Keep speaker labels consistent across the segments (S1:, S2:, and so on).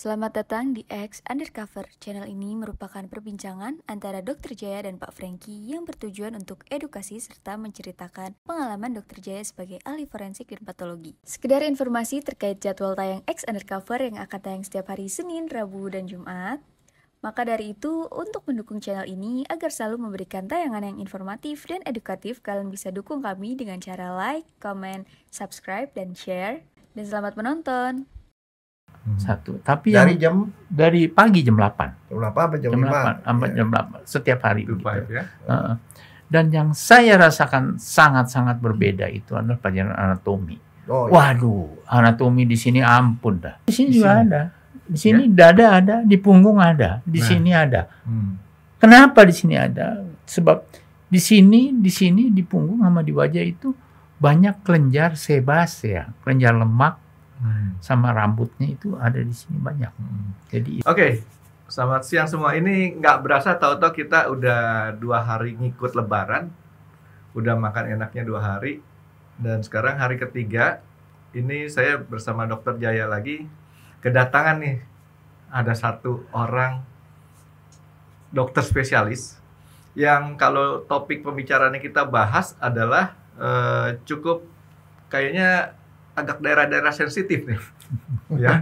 S1: Selamat datang di X Undercover. Channel ini merupakan perbincangan antara Dr. Jaya dan Pak Frankie yang bertujuan untuk edukasi serta menceritakan pengalaman Dr. Jaya sebagai ahli forensik dan patologi. Sekedar informasi terkait jadwal tayang X Undercover yang akan tayang setiap hari Senin, Rabu, dan Jumat. Maka dari itu, untuk mendukung channel ini agar selalu memberikan tayangan yang informatif dan edukatif, kalian bisa dukung kami dengan cara like, comment, subscribe, dan share. Dan selamat menonton! Hmm. Satu. Tapi dari yang, jam dari pagi jam 8.
S2: Jam 8 apa jam, jam 5.
S1: 8 4, yeah. jam 8 setiap hari. Itu gitu. ya. Uh, dan yang saya rasakan sangat-sangat berbeda itu adalah pelajaran anatomi. Oh, iya. Waduh, iya. anatomi di sini ampun dah. Di sini di juga sini. ada. Di sini ya? dada ada, di punggung ada, di nah. sini ada. Hmm. Kenapa di sini ada? Sebab di sini, di sini, di punggung sama di wajah itu banyak kelenjar sebasea, ya, kelenjar lemak Hmm. sama rambutnya itu ada di sini banyak. Hmm. Jadi oke, okay.
S3: selamat siang semua. Ini nggak berasa tahu-tahu kita udah dua hari ngikut Lebaran, udah makan enaknya dua hari, dan sekarang hari ketiga ini saya bersama Dokter Jaya lagi kedatangan nih ada satu orang dokter spesialis yang kalau topik pembicaraannya kita bahas adalah eh, cukup kayaknya agak daerah-daerah sensitif nih.
S4: ya.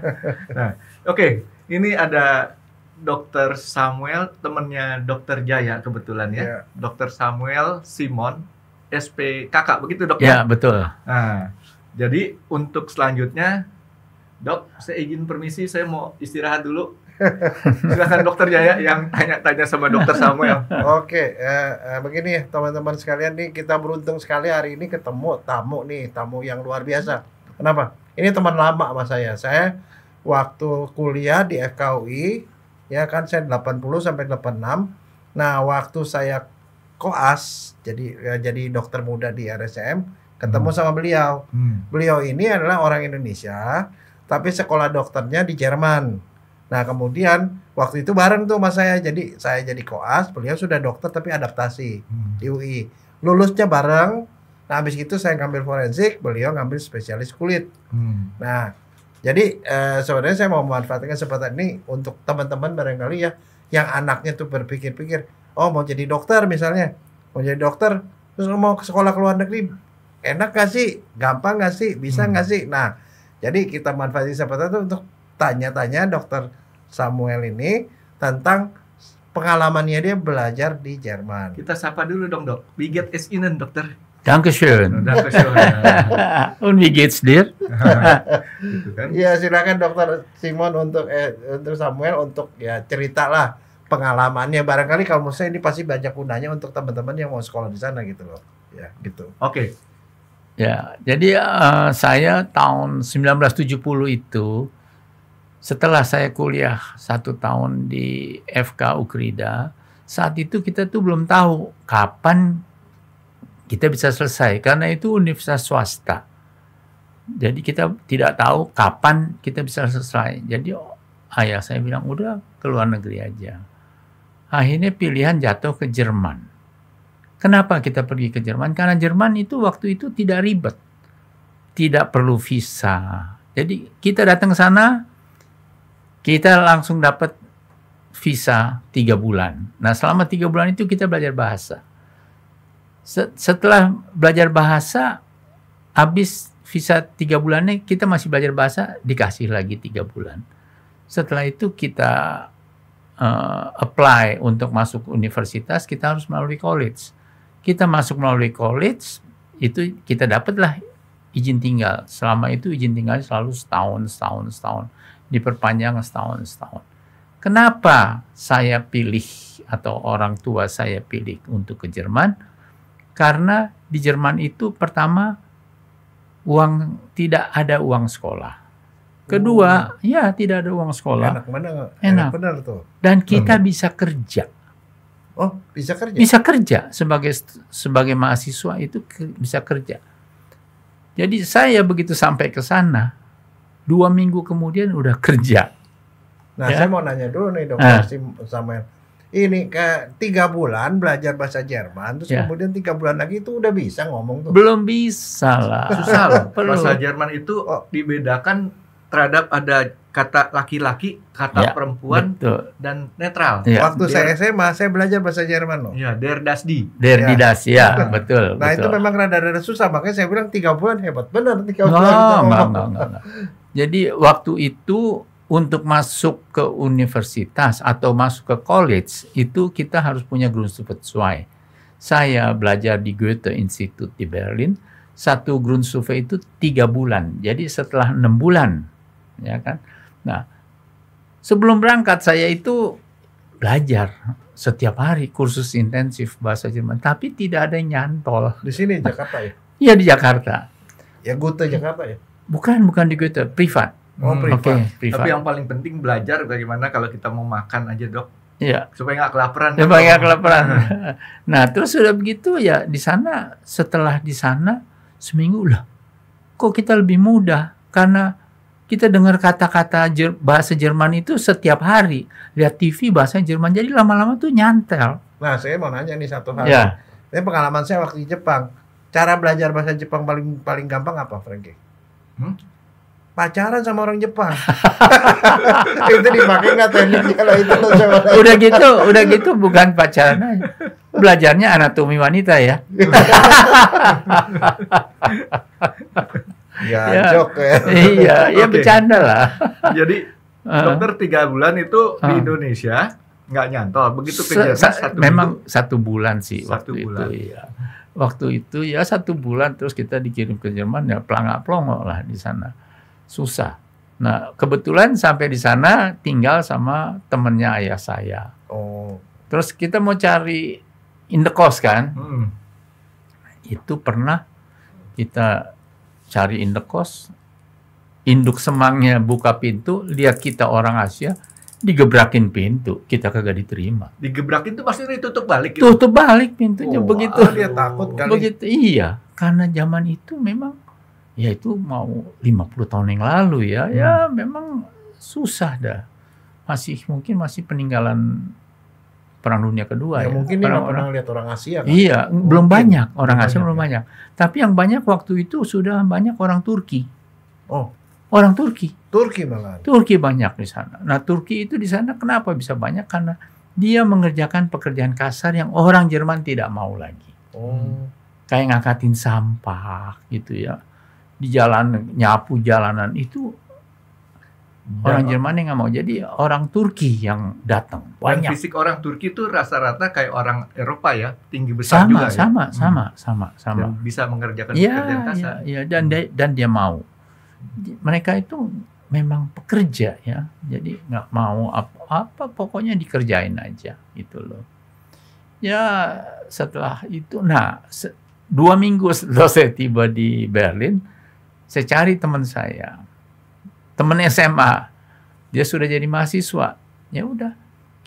S4: Nah,
S3: oke, okay. ini ada Dokter Samuel, temennya Dokter Jaya kebetulan ya. Yeah. Dokter Samuel Simon, SP Kakak begitu dok ya? Yeah, betul.
S4: Nah,
S3: jadi untuk selanjutnya, dok, saya izin permisi, saya mau istirahat dulu. Silahkan Dokter Jaya yang tanya-tanya sama Dokter Samuel.
S2: Oke, eh, eh begini ya teman-teman sekalian nih kita beruntung sekali hari ini ketemu tamu nih, tamu yang luar biasa Kenapa? Ini teman lama sama saya. Saya waktu kuliah di FKUI ya kan saya 80 sampai 86. Nah, waktu saya koas jadi ya, jadi dokter muda di RSM ketemu hmm. sama beliau. Hmm. Beliau ini adalah orang Indonesia tapi sekolah dokternya di Jerman. Nah, kemudian waktu itu bareng tuh sama saya. Jadi saya jadi koas, beliau sudah dokter tapi adaptasi hmm. di UI. Lulusnya bareng, Nah habis itu saya ngambil forensik, beliau ngambil spesialis kulit. Hmm. Nah jadi eh, sebenarnya saya mau memanfaatkan kesempatan ini untuk teman-teman barangkali ya yang anaknya tuh berpikir-pikir, oh mau jadi dokter misalnya, mau jadi dokter, terus mau ke sekolah ke luar negeri, enak gak sih, gampang gak sih, bisa hmm. gak sih? Nah jadi kita manfaatin kesempatan itu untuk tanya-tanya dokter Samuel ini tentang pengalamannya dia belajar di Jerman. Kita sapa dulu dong dok. Biget is inen dokter. Dankeschön. Dankeschön.
S1: Und wie geht's dir?
S3: gitu kan? Ya
S2: silakan Dokter Simon untuk eh, untuk Samuel untuk ya ceritalah pengalamannya. Barangkali kalau menurut saya ini pasti banyak gunanya untuk teman-teman yang mau sekolah di sana gitu loh. Ya gitu. Oke. Okay.
S1: Ya, jadi uh, saya tahun 1970 itu setelah saya kuliah satu tahun di FK Ukrida, saat itu kita tuh belum tahu kapan kita bisa selesai karena itu universitas swasta. Jadi kita tidak tahu kapan kita bisa selesai. Jadi oh, ayah saya bilang udah ke luar negeri aja. Akhirnya pilihan jatuh ke Jerman. Kenapa kita pergi ke Jerman? Karena Jerman itu waktu itu tidak ribet. Tidak perlu visa. Jadi kita datang ke sana, kita langsung dapat visa tiga bulan. Nah selama tiga bulan itu kita belajar bahasa setelah belajar bahasa habis visa tiga bulannya kita masih belajar bahasa dikasih lagi tiga bulan setelah itu kita uh, apply untuk masuk universitas kita harus melalui college kita masuk melalui college itu kita dapatlah izin tinggal selama itu izin tinggal selalu setahun setahun setahun diperpanjang setahun setahun kenapa saya pilih atau orang tua saya pilih untuk ke Jerman karena di Jerman itu pertama uang tidak ada uang sekolah. Kedua, oh. ya tidak ada uang sekolah. Enak
S2: mana? Enak. enak benar tuh.
S1: Dan hmm. kita hmm. bisa kerja.
S2: Oh, bisa kerja. Bisa
S1: kerja sebagai sebagai mahasiswa itu ke, bisa kerja. Jadi saya begitu sampai ke sana, dua minggu kemudian udah kerja. Nah, ya? saya mau
S2: nanya dulu nih dokter nah. Samuel ini ke tiga bulan belajar bahasa Jerman terus ya. kemudian tiga bulan lagi itu udah bisa ngomong tuh
S1: belum bisa lah susah loh
S3: perlu. bahasa Jerman itu oh. dibedakan terhadap ada kata laki-laki
S4: kata
S2: ya, perempuan betul.
S3: dan netral ya.
S2: waktu der, saya SMA saya belajar bahasa Jerman loh ya der das di der ya. di das ya betul nah betul. itu memang rada-rada susah makanya saya bilang tiga bulan hebat benar tiga nah, bulan no, enggak, enggak, enggak, enggak.
S1: jadi waktu itu untuk masuk ke universitas atau masuk ke college itu kita harus punya Grundstücke Saya belajar di Goethe Institute di Berlin, satu grundstufe itu tiga bulan. Jadi setelah enam bulan, ya kan? Nah, sebelum berangkat saya itu belajar setiap hari kursus intensif bahasa Jerman, tapi tidak ada yang nyantol. Di sini Jakarta ya? Iya di Jakarta. Ya Goethe Jakarta ya? Bukan, bukan di Goethe, privat Oh hmm, privat. Okay, Tapi yang
S3: paling penting belajar bagaimana kalau kita mau makan aja dok. Iya. Supaya nggak kelaparan. Supaya nggak kelaparan. Hmm.
S1: nah terus sudah begitu ya di sana setelah di sana seminggu lah. Kok kita lebih mudah karena kita dengar kata-kata jer bahasa Jerman itu setiap hari lihat TV bahasa Jerman jadi lama-lama tuh nyantel.
S2: Nah saya mau nanya nih satu hal. Ya. Ini pengalaman saya waktu di Jepang. Cara belajar bahasa Jepang paling paling gampang apa Franky? Hmm? pacaran sama orang Jepang. itu
S1: dipakai nggak tekniknya
S4: lah itu loh sama Udah gitu, udah
S1: gitu bukan pacaran aja. Belajarnya anatomi wanita ya. ya, ya, jok ya. Iya, ya bercanda lah.
S3: Jadi eh. dokter tiga bulan itu uh. di ah. Indonesia nggak nyantol. Begitu Se satu Memang
S1: minggu. satu bulan sih satu waktu bulan. itu. Iya. Waktu itu ya satu bulan terus kita dikirim ke Jerman ya pelangak pelongo lah di sana susah. Nah, kebetulan sampai di sana tinggal sama temennya ayah saya. Oh. Terus kita mau cari indekos kan? Hmm. Itu pernah kita cari indekos, induk semangnya buka pintu, lihat kita orang Asia, digebrakin pintu, kita kagak diterima. Digebrakin itu pasti ditutup balik. Gitu? Tutup balik pintunya oh, begitu. Dia takut kali. Begitu iya, karena zaman itu memang ya itu mau 50 tahun yang lalu ya, ya hmm. ya memang susah dah. Masih mungkin masih peninggalan perang dunia kedua ya. ya. Mungkin orang, orang lihat
S2: orang Asia. Kan? Iya, mungkin.
S1: belum banyak orang belum belum ya. banyak. Tapi yang banyak waktu itu sudah banyak orang Turki. Oh. Orang Turki. Turki malah. Turki banyak di sana. Nah, Turki itu di sana kenapa bisa banyak? Karena dia mengerjakan pekerjaan kasar yang orang Jerman tidak mau lagi. Oh. Hmm. Kayak ngangkatin sampah gitu ya di jalan nyapu jalanan itu Dan orang Jerman yang nggak mau jadi orang Turki yang datang banyak Dan fisik
S3: orang Turki itu rasa rata kayak orang Eropa ya
S1: tinggi besar sama, juga sama ya? sama hmm. sama sama dan bisa mengerjakan ya, pekerjaan ya, ya. dan hmm. dia, dan dia mau mereka itu memang pekerja ya jadi nggak mau apa-apa pokoknya dikerjain aja gitu loh ya setelah itu nah se dua minggu setelah saya tiba di Berlin saya cari teman saya, teman SMA, dia sudah jadi mahasiswa. Ya udah,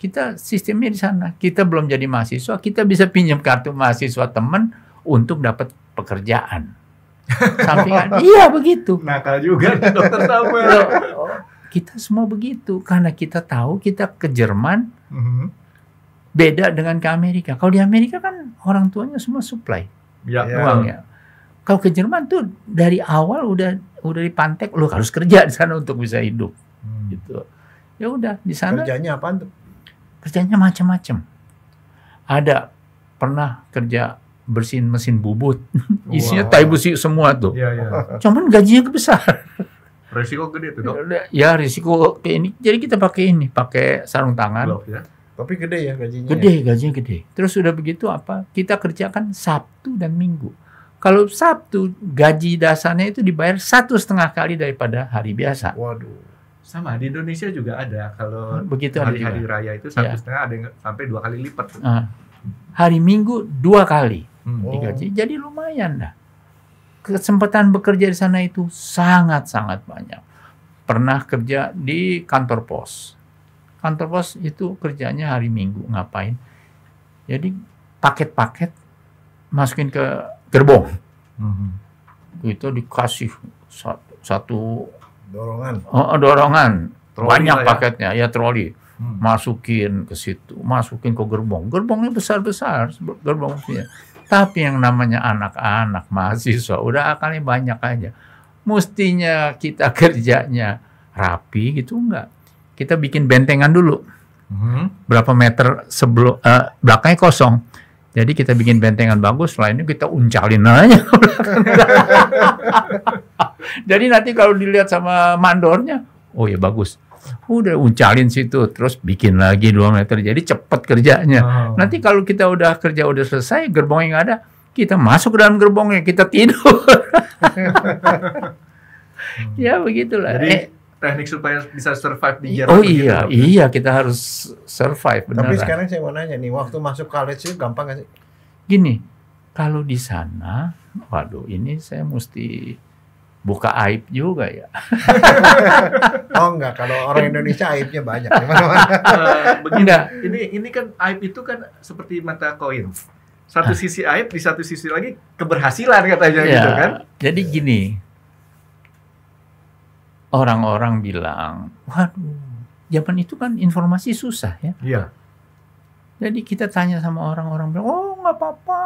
S1: kita sistemnya di sana. Kita belum jadi mahasiswa, kita bisa pinjam kartu mahasiswa teman untuk dapat pekerjaan. Sampingan. iya begitu. Nakal juga dokter Samuel. kita semua begitu karena kita tahu kita ke Jerman mhm. beda dengan ke Amerika. Kalau di Amerika kan orang tuanya semua supply
S4: ya. uangnya.
S1: Kalau ke Jerman tuh dari awal udah udah dipantek lu harus kerja di sana untuk bisa hidup. Hmm. Gitu. Ya udah di sana. Kerjanya apa tuh? Kerjanya macam-macam. Ada pernah kerja bersihin mesin bubut. Wow. Isinya tai busi semua tuh. Ya, ya. Cuman gajinya besar.
S3: Risiko gede tuh, Dok.
S1: Ya, risiko kayak ini. Jadi kita pakai ini, pakai sarung tangan. Love, ya.
S2: Tapi gede ya gajinya. Gede, ya? gajinya gede.
S1: Terus udah begitu apa? Kita kerjakan Sabtu dan Minggu. Kalau Sabtu gaji dasarnya itu dibayar satu setengah kali daripada hari biasa. Waduh
S3: sama di Indonesia juga ada
S1: kalau hmm, begitu hari, hari raya itu satu ya.
S3: setengah ada yang sampai dua kali lipat uh,
S1: hari Minggu dua kali hmm. digaji oh. jadi lumayan dah kesempatan bekerja di sana itu sangat sangat banyak pernah kerja di kantor pos kantor pos itu kerjanya hari Minggu ngapain jadi paket-paket masukin ke gerbong. Hmm. Itu dikasih satu,
S2: dorongan. Uh,
S1: dorongan. Banyak ya. paketnya ya troli. Hmm. Masukin ke situ, masukin ke gerbong. Gerbongnya besar-besar, gerbong Tapi yang namanya anak-anak mahasiswa udah akalnya banyak aja. Mestinya kita kerjanya rapi gitu enggak. Kita bikin bentengan dulu. Hmm. Berapa meter sebelum uh, belakangnya kosong jadi kita bikin bentengan bagus, selain itu kita uncalin aja. Jadi nanti kalau dilihat sama mandornya, oh ya bagus. Udah uncalin situ, terus bikin lagi dua meter. Jadi cepat kerjanya. Oh. Nanti kalau kita udah kerja udah selesai, gerbong yang ada, kita masuk ke dalam gerbongnya, kita tidur.
S2: ya begitulah. Jadi, eh,
S3: teknik supaya bisa survive di Jerman. Oh iya,
S1: gitu. iya kita harus survive benar. Tapi sekarang
S2: saya mau nanya nih, waktu masuk college itu gampang gak sih?
S1: Gini, kalau di sana, waduh ini saya mesti buka aib juga ya.
S2: oh enggak, kalau orang Indonesia aibnya banyak.
S1: uh, begini, ini
S3: ini kan aib itu kan seperti mata koin. Satu ah. sisi aib, di satu sisi lagi keberhasilan katanya ya, gitu kan.
S1: Jadi gini, orang-orang bilang, waduh, zaman itu kan informasi susah ya. Iya. Jadi kita tanya sama orang-orang bilang, oh nggak apa-apa.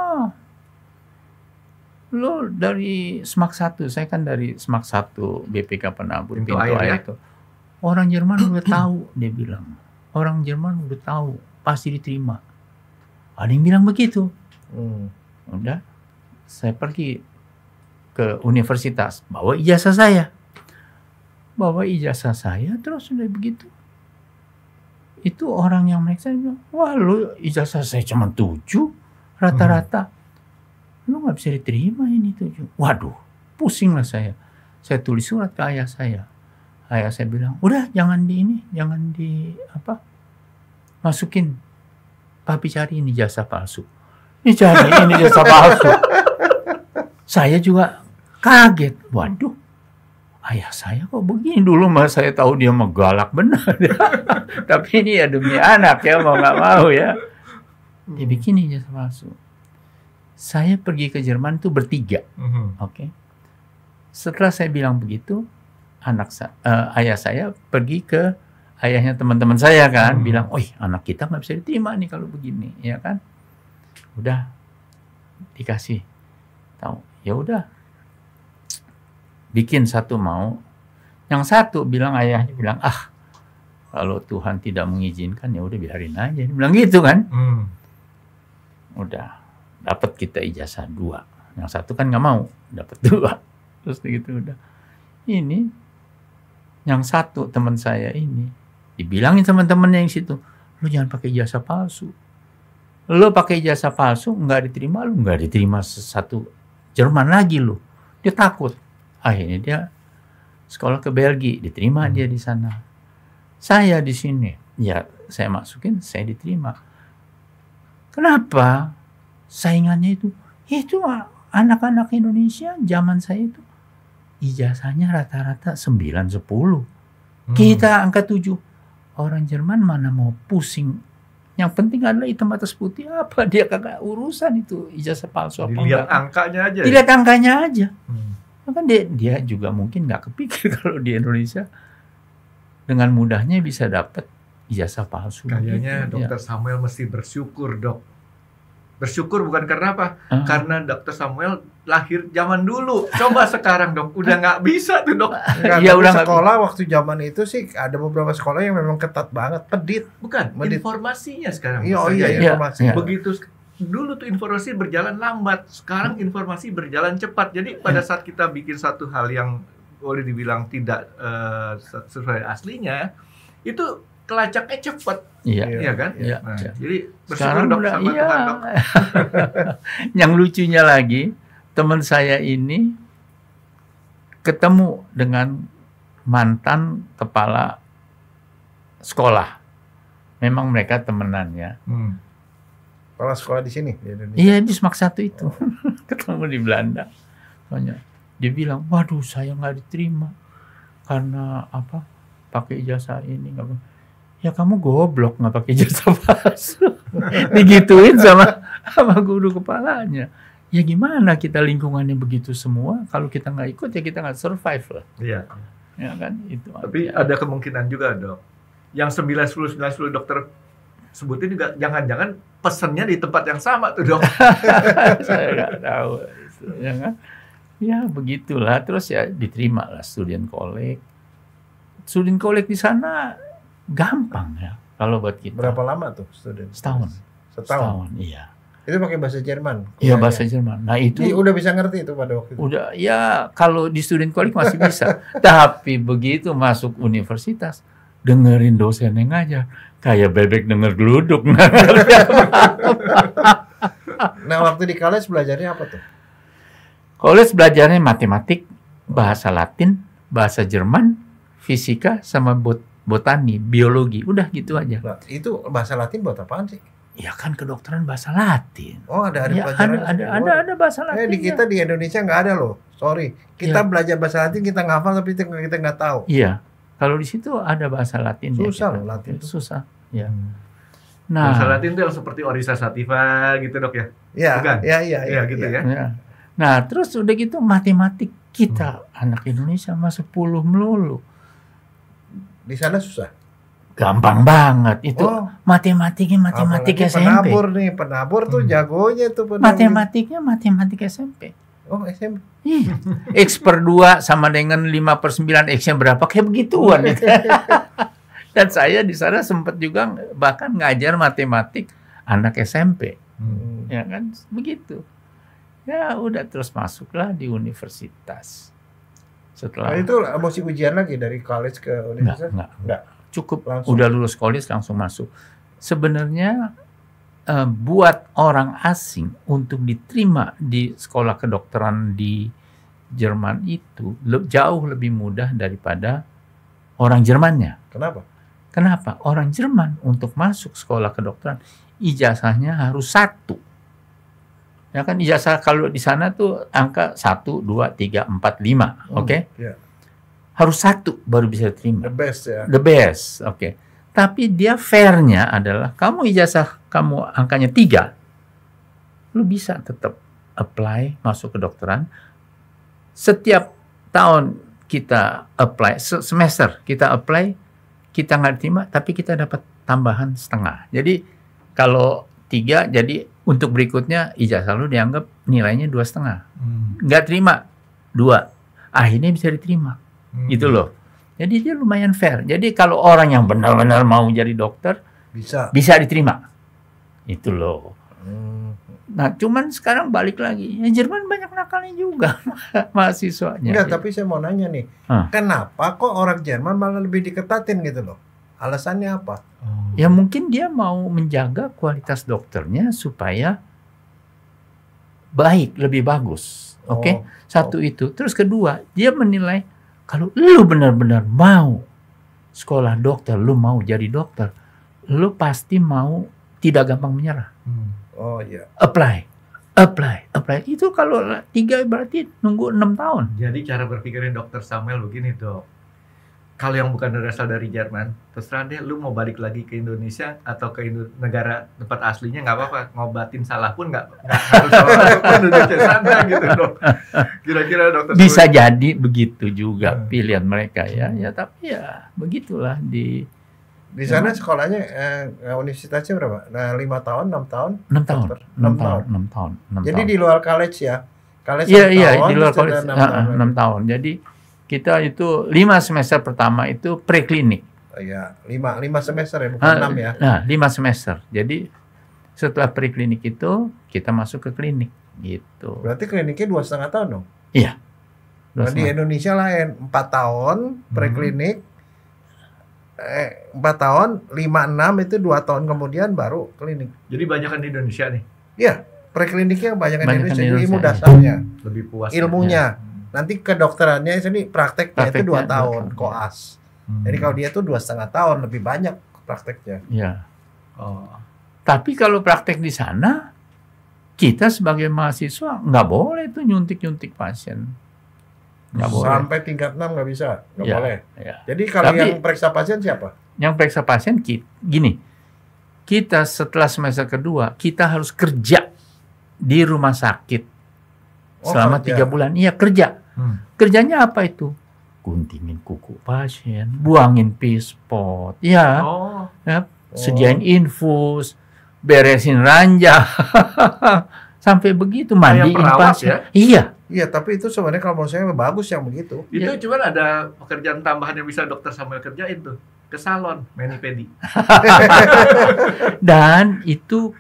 S1: Lo dari SMAK satu, saya kan dari SMAK satu BPK Penabur, pintu, pintu air, air ya? itu. Orang Jerman udah tahu, dia bilang. Orang Jerman udah tahu, pasti diterima. Ada yang bilang begitu. Hmm. Udah, saya pergi ke universitas, bawa ijazah saya bawa ijazah saya terus sudah begitu itu orang yang mereka bilang wah lu ijazah saya cuma tujuh rata-rata hmm. lu nggak bisa diterima ini tujuh waduh pusinglah saya saya tulis surat ke ayah saya ayah saya bilang udah jangan di ini jangan di apa masukin papi cari ini jasa palsu ini cari ini jasa palsu saya juga kaget waduh ayah saya kok begini dulu mas saya tahu dia megalak benar tapi ini ya demi anak ya mau nggak mau ya begini ijazah palsu saya pergi ke Jerman itu bertiga mm -hmm. oke okay? setelah saya bilang begitu anak sa uh, ayah saya pergi ke ayahnya teman-teman saya kan mm -hmm. bilang oi anak kita nggak bisa diterima nih kalau begini ya kan udah dikasih tahu ya udah bikin satu mau yang satu bilang ayahnya bilang ah kalau Tuhan tidak mengizinkan ya udah biarin aja dia bilang gitu kan hmm. udah dapat kita ijazah dua yang satu kan nggak mau dapat dua terus gitu udah ini yang satu teman saya ini dibilangin teman-temannya yang situ lu jangan pakai ijazah palsu lu pakai ijazah palsu nggak diterima lu nggak diterima satu Jerman lagi lu dia takut akhirnya dia sekolah ke Belgia diterima hmm. dia di sana saya di sini ya saya masukin saya diterima kenapa saingannya itu itu anak-anak Indonesia zaman saya itu ijazahnya rata-rata 9 10 hmm. kita angka 7 orang Jerman mana mau pusing yang penting adalah hitam atas putih apa dia kagak urusan itu ijazah palsu apa
S3: Dilihat enggak. angkanya aja. Ya? Dilihat ya? angkanya
S1: aja. Hmm. Maka dia, dia juga mungkin nggak kepikir kalau di Indonesia dengan mudahnya bisa dapat ijazah palsu. Kayaknya gitu, kan, ya. dokter
S3: ya. Samuel mesti bersyukur dok. Bersyukur bukan karena apa? Uh. Karena dokter Samuel lahir zaman dulu. Coba sekarang dok, udah
S2: nggak bisa tuh dok. Iya ya udah sekolah gak... waktu zaman itu sih ada beberapa sekolah yang memang ketat banget, pedit.
S3: Bukan, Medit. informasinya sekarang. Iya, oh iya, ya. iya, informasi. Iya. Begitu dulu tuh informasi berjalan lambat, sekarang hmm. informasi berjalan cepat. Jadi pada hmm. saat kita bikin satu hal yang boleh dibilang tidak uh, sesuai aslinya, itu kelacaknya cepat. Iya, iya kan? Iya. Nah, iya. Jadi bersyukur dok sama iya. Tuhan
S1: yang lucunya lagi, teman saya ini ketemu dengan mantan kepala sekolah. Memang mereka ya.
S4: Hmm
S2: kepala sekolah di sini Iya di
S1: Smak satu itu ketemu di Belanda. Soalnya dia bilang, waduh saya nggak diterima karena apa pakai ijazah ini nggak ya kamu goblok nggak pakai ijazah palsu digituin sama sama guru kepalanya ya gimana kita lingkungannya begitu semua kalau kita nggak ikut ya kita nggak survive lah iya ya kan itu tapi
S3: ada kemungkinan juga dok yang sembilan 90 sembilan puluh dokter sebutin juga jangan-jangan pesennya di tempat yang sama tuh dok.
S4: Saya nggak
S1: tahu. Jangan. Ya, ya begitulah. Terus ya diterima lah student kolek. Student kolek di sana gampang ya kalau buat kita. Berapa
S2: lama tuh student? Setahun. Setahun. Setahun iya. Itu pakai bahasa Jerman. Iya
S1: bahasa Jerman. Nah itu Ya, udah
S2: bisa ngerti itu pada waktu itu.
S1: Udah ya kalau di student kolek masih bisa. Tapi begitu masuk universitas dengerin dosen yang ngajar kayak bebek denger geluduk
S2: nah waktu di college belajarnya apa tuh
S1: college belajarnya matematik bahasa Latin bahasa Jerman fisika sama bot botani biologi
S2: udah gitu aja nah, itu bahasa Latin buat apaan sih Ya kan kedokteran bahasa Latin. Oh ada ada ya, pelajaran ada ada, ada ada bahasa Latin. Eh, di kita ya. di Indonesia nggak ada loh. Sorry, kita ya. belajar bahasa Latin kita ngafal tapi kita nggak tahu. Iya.
S1: Kalau di situ ada bahasa Latin. Ya
S2: susah ya, Latin.
S1: Susah. Ya. Hmm. Nah, bahasa
S3: Latin itu seperti Orisa Sativa gitu dok ya? Iya. Iya, iya iya. Iya gitu iya. ya. ya.
S1: Nah terus udah gitu matematik kita hmm. anak Indonesia mah 10 melulu.
S2: Di sana susah. Gampang
S1: banget itu oh. matematiknya matematik Apalagi SMP. Penabur
S2: nih penabur tuh hmm. jagonya
S1: tuh. Penabur. Matematiknya matematik SMP. Oh SMP hmm. X per 2 sama dengan 5 per 9 X yang berapa kayak begituan Dan saya di sana sempat juga bahkan ngajar matematik anak SMP. Hmm. Ya kan begitu. Ya udah terus masuklah di universitas. Setelah nah, itu
S2: masih ujian lagi dari college ke universitas? Enggak, enggak. enggak.
S1: Cukup langsung. udah lulus college langsung masuk. Sebenarnya uh, buat orang asing untuk diterima di sekolah kedokteran di Jerman itu le jauh lebih mudah daripada orang Jermannya. Kenapa? Kenapa? Orang Jerman untuk masuk sekolah kedokteran ijazahnya harus satu. Ya kan ijazah kalau di sana tuh angka satu dua tiga empat lima, hmm, Oke? Ya. Harus satu baru bisa terima.
S2: The best ya. The best.
S1: Oke. Okay. Tapi dia fairnya adalah kamu ijazah kamu angkanya tiga, lu bisa tetap apply masuk ke dokteran. Setiap tahun kita apply, semester kita apply, kita nggak terima, tapi kita dapat tambahan setengah. Jadi kalau tiga, jadi untuk berikutnya ijazah lu dianggap nilainya dua setengah. Hmm. Nggak terima dua, akhirnya bisa diterima. Hmm. Gitu loh. Jadi dia lumayan fair. Jadi kalau orang yang benar-benar mau jadi dokter bisa bisa diterima. Itu loh. Hmm. Nah,
S2: cuman sekarang balik lagi. Ya, Jerman banyak nakalnya juga mahasiswanya. Enggak, ya. tapi saya mau nanya nih. Kenapa kok orang Jerman malah lebih diketatin gitu loh? Alasannya apa?
S1: Hmm. Ya mungkin dia mau menjaga kualitas dokternya supaya baik, lebih bagus. Oke, okay? Oh, satu oh. itu. Terus kedua, dia menilai kalau lu benar-benar mau sekolah dokter, lu mau jadi dokter, lu pasti mau tidak gampang menyerah. Hmm. Oh iya. Yeah. Apply apply apply itu kalau tiga berarti nunggu enam tahun
S3: jadi cara berpikirnya dokter Samuel begini dok kalau yang bukan berasal dari Jerman, terus terang deh, lu mau balik lagi ke Indonesia atau ke Indo negara tempat aslinya nggak apa-apa, ngobatin salah pun nggak harus Indonesia sana gitu dok. Kira-kira dokter. Bisa
S1: jadi begitu juga hmm. pilihan mereka ya, ya
S2: tapi ya begitulah
S1: di di sana
S2: sekolahnya eh, eh, universitasnya berapa? Nah, lima tahun, enam tahun, enam tahun, enam tahun, enam tahun. tahun. tahun. Jadi di luar college ya, college iya, iya, di luar college enam ah, ah, tahun.
S1: 6 tahun. Jadi kita itu lima semester pertama itu preklinik.
S2: Iya lima, lima semester ya, bukan ah, enam ya. Nah,
S1: lima semester. Jadi setelah preklinik itu kita masuk ke klinik gitu.
S2: Berarti kliniknya dua setengah tahun dong? Iya. Nah, di Indonesia lah empat tahun hmm. preklinik, eh, empat tahun lima enam itu dua tahun kemudian baru klinik. Jadi kan di Indonesia nih? Iya, prekliniknya banyak di Indonesia. ilmu iya. dasarnya, lebih puas ilmunya. Ya. Nanti ke dokterannya ini prakteknya, prakteknya itu dua tahun dokter. koas. Hmm. Jadi kalau dia tuh dua setengah tahun lebih banyak prakteknya. Ya. Oh. Tapi kalau praktek di sana,
S1: kita sebagai mahasiswa nggak boleh
S2: tuh nyuntik-nyuntik
S1: pasien. Nggak boleh. Sampai
S2: tingkat enam nggak bisa, nggak ya, boleh. Ya. Jadi kalau Tapi, yang periksa pasien siapa?
S1: Yang periksa pasien kita, gini, kita setelah semester kedua kita harus kerja di rumah sakit selama tiga ya. bulan. Iya kerja. Hmm. Kerjanya apa itu? Guntingin kuku pasien, buangin pispot, iya. oh. ya, oh. ya sediain infus, beresin ranjang,
S2: sampai begitu mandiin ya? pasien. Ya? Iya. Iya, tapi itu sebenarnya kalau menurut saya bagus yang begitu. Itu
S3: ya. cuma ada pekerjaan tambahan yang bisa dokter sambil kerjain tuh ke salon mani
S4: Dan
S1: itu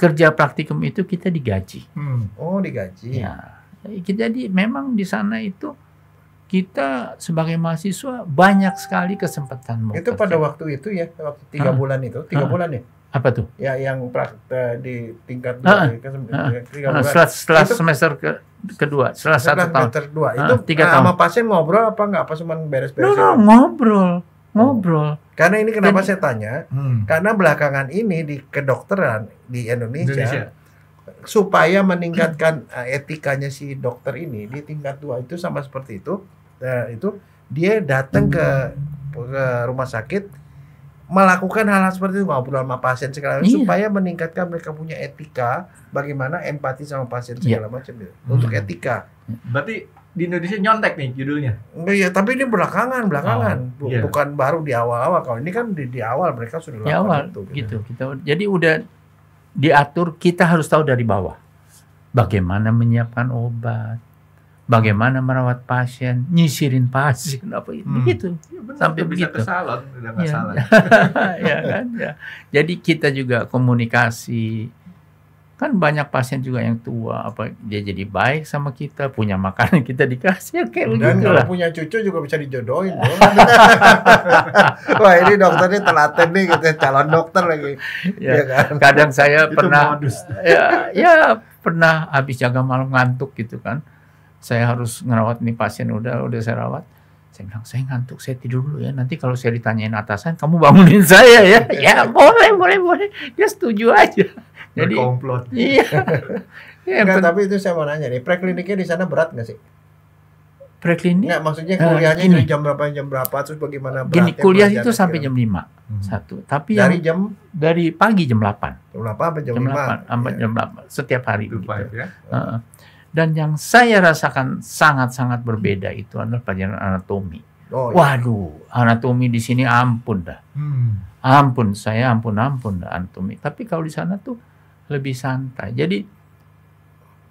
S1: kerja praktikum itu kita
S2: digaji. Hmm.
S4: Oh,
S1: digaji. Ya. Jadi memang di sana itu kita sebagai mahasiswa banyak sekali kesempatan. Itu pada
S2: waktu itu ya, waktu tiga bulan itu, tiga bulan ya. Apa tuh? Ya, yang praktek di tingkat dua, ya, ya, tiga bulan. Setelah, setelah itu, semester ke, kedua, setelah, setelah satu tahun. Semester Kedua. Itu tiga nah, tahun. sama pasien ngobrol apa nggak? Apa cuma beres-beres? No,
S1: no, ngobrol ngobrol.
S2: Karena ini kenapa Dan, saya tanya? Hmm. Karena belakangan ini di kedokteran di Indonesia, Indonesia. supaya meningkatkan eh, etikanya si dokter ini di tingkat dua itu sama seperti itu, nah, itu dia datang ke ke rumah sakit melakukan hal-hal seperti itu ngobrol sama pasien segala iya. supaya meningkatkan mereka punya etika bagaimana empati sama pasien segala iya. macam itu untuk hmm. etika. Berarti di Indonesia nyontek nih judulnya. Iya, tapi ini belakangan, belakangan, oh, iya. bukan baru di awal-awal. Kalau ini kan di, di awal mereka sudah di awal, itu.
S1: Gitu. Kita, gitu. gitu. jadi udah diatur kita harus tahu dari bawah bagaimana menyiapkan obat, bagaimana merawat pasien, nyisirin pasien apa itu, hmm. gitu. Ya benar, Sampai begitu. Bisa ke salon, ya. Salah. ya kan? Ya. Jadi kita juga komunikasi kan banyak pasien juga yang tua apa dia jadi baik sama kita punya makanan kita dikasih ya kayak Dan gitu kalau lah.
S2: punya cucu juga bisa dijodohin Wah ini dokternya telaten nih kita gitu, calon dokter lagi. Ya, ya kan? Kadang saya pernah modus. ya, ya
S1: pernah habis jaga malam ngantuk gitu kan. Saya harus ngerawat nih pasien udah udah saya rawat. Saya bilang saya ngantuk, saya tidur dulu ya. Nanti kalau saya ditanyain atasan, kamu bangunin saya ya. ya
S2: boleh, boleh, boleh. Dia setuju aja.
S1: Jadi komplot. Iya.
S2: ya, Nggak, tapi itu saya mau nanya nih, prekliniknya di sana berat nggak sih? Preklinik? Nggak, maksudnya kuliahnya uh, dari jam berapa jam berapa terus bagaimana Gini, kuliah itu sampai
S1: jam 5. Hmm. Satu. Tapi dari jam dari pagi jam 8.
S2: Jam 8 sampai jam, jam 5.
S1: 8, sampai jam 8 setiap hari gitu. ya. Uh Dan yang saya rasakan sangat-sangat berbeda itu adalah pelajaran anatomi. Oh, iya. Waduh, anatomi di sini ampun dah.
S4: Hmm.
S1: Ampun, saya ampun ampun dah anatomi. Tapi kalau di sana tuh lebih santai. Jadi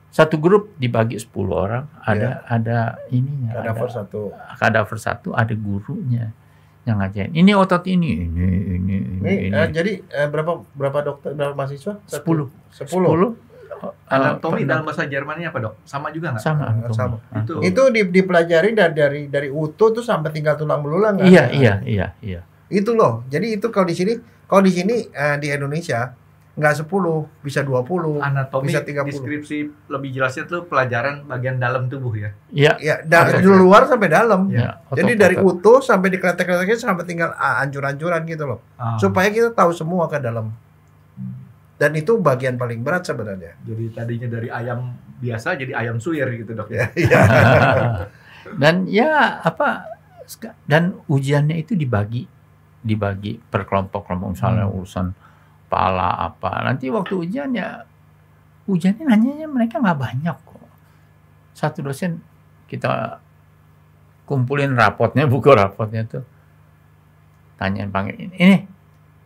S1: satu grup dibagi 10 orang, ada yeah. ada ininya. Kadaver satu. Kadaver satu ada gurunya yang ngajarin. Ini otot ini, ini, ini,
S3: ini. ini. Eh, jadi
S2: eh, berapa berapa dokter berapa mahasiswa? Sepuluh. Sepuluh. Eh, anatomi eh, dalam bahasa Jermannya apa dok? Sama juga nggak? Sama. Eh, anatomi. Sama. Itu. Itu dipelajari dari dari dari utuh tuh sampai tinggal tulang belulang. Kan? Iya iya iya iya. Itu loh. Jadi itu kalau di sini kalau di sini di Indonesia nggak 10, bisa 20, anatomi, bisa 30.
S3: deskripsi lebih jelasnya tuh pelajaran bagian dalam tubuh ya. Iya. Ya, dari ya, luar sampai dalam.
S2: Ya, Jadi dari utuh sampai di kretek-kreteknya sampai tinggal ah, ancur-ancuran gitu loh. Ah. Supaya kita tahu semua ke dalam. Dan itu bagian paling berat sebenarnya. Jadi tadinya dari ayam
S3: biasa jadi ayam suir gitu dok. Ya,
S1: iya.
S2: dan
S1: ya apa dan ujiannya itu dibagi dibagi per kelompok-kelompok misalnya hmm. urusan pala apa. Nanti waktu ujian ya ujiannya nanyanya mereka nggak banyak kok. Satu dosen kita kumpulin rapotnya, buku rapotnya tuh. Tanyain panggil ini, ini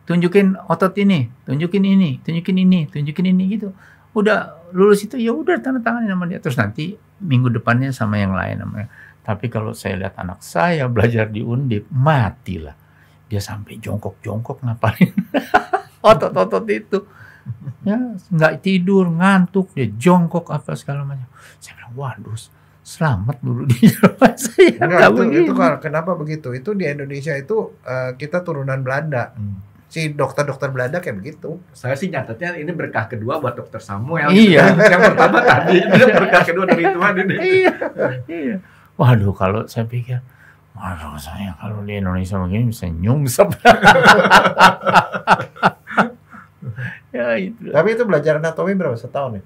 S1: tunjukin otot ini, tunjukin ini, tunjukin ini, tunjukin ini gitu. Udah lulus itu ya udah tanda tangan sama dia terus nanti minggu depannya sama yang lain namanya. Tapi kalau saya lihat anak saya belajar di Undip, matilah. Dia sampai jongkok-jongkok ngapain. otot-otot itu ya nggak tidur ngantuk dia jongkok apa segala macam saya bilang waduh selamat dulu di Indonesia.
S2: saya itu, kenapa begitu itu di Indonesia itu uh, kita turunan Belanda hmm si dokter-dokter Belanda kayak begitu. Saya
S3: sih nyatanya ini berkah kedua buat dokter Samuel. Iya. Yang
S4: pertama tadi ini berkah kedua dari Tuhan ini. Iya. iya.
S1: Waduh kalau saya pikir Waduh, saya kalau di Indonesia begini bisa nyungsep.
S2: ya itu. Tapi itu belajar anatomi berapa setahun ya?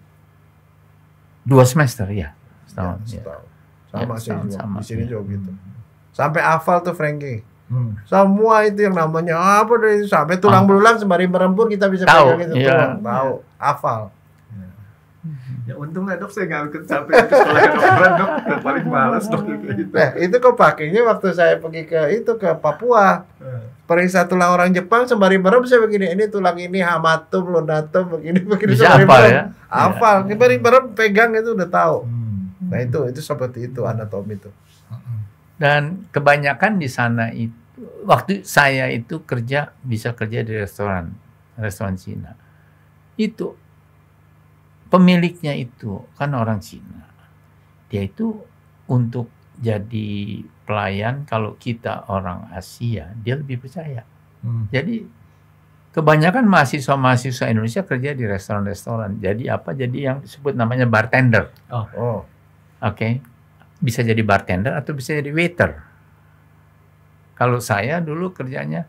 S1: Dua semester ya. Setahun. Ya, iya.
S2: setahun. Ya, sama ya, sih setahun, Sama. Di sini ya. juga gitu. Hmm. Sampai hafal tuh Frankie. Hmm. Semua itu yang namanya ah, apa dari sampai ah. tulang belulang sembari merempur kita bisa tahu, pegang itu ya. tulang, iya. tahu, hafal ya untung lah dok saya nggak ikut sampai ke
S3: sekolah kedokteran dok paling malas dok hmm. gitu. nah itu
S2: kok pakainya waktu saya pergi ke itu ke Papua hmm. periksa tulang orang Jepang sembari merem saya begini ini tulang ini hamatum lunatum begini begini Bisa sembari apal merem. ya apal ya. sembari merem pegang itu udah tahu hmm. nah itu itu seperti itu anatomi itu hmm.
S1: dan kebanyakan di sana itu waktu saya itu kerja bisa kerja di restoran restoran Cina itu pemiliknya itu kan orang Cina. Dia itu untuk jadi pelayan kalau kita orang Asia, dia lebih percaya. Hmm. Jadi kebanyakan mahasiswa-mahasiswa Indonesia kerja di restoran-restoran. Jadi apa? Jadi yang disebut namanya bartender. Oh. oh. Oke. Okay. Bisa jadi bartender atau bisa jadi waiter. Kalau saya dulu kerjanya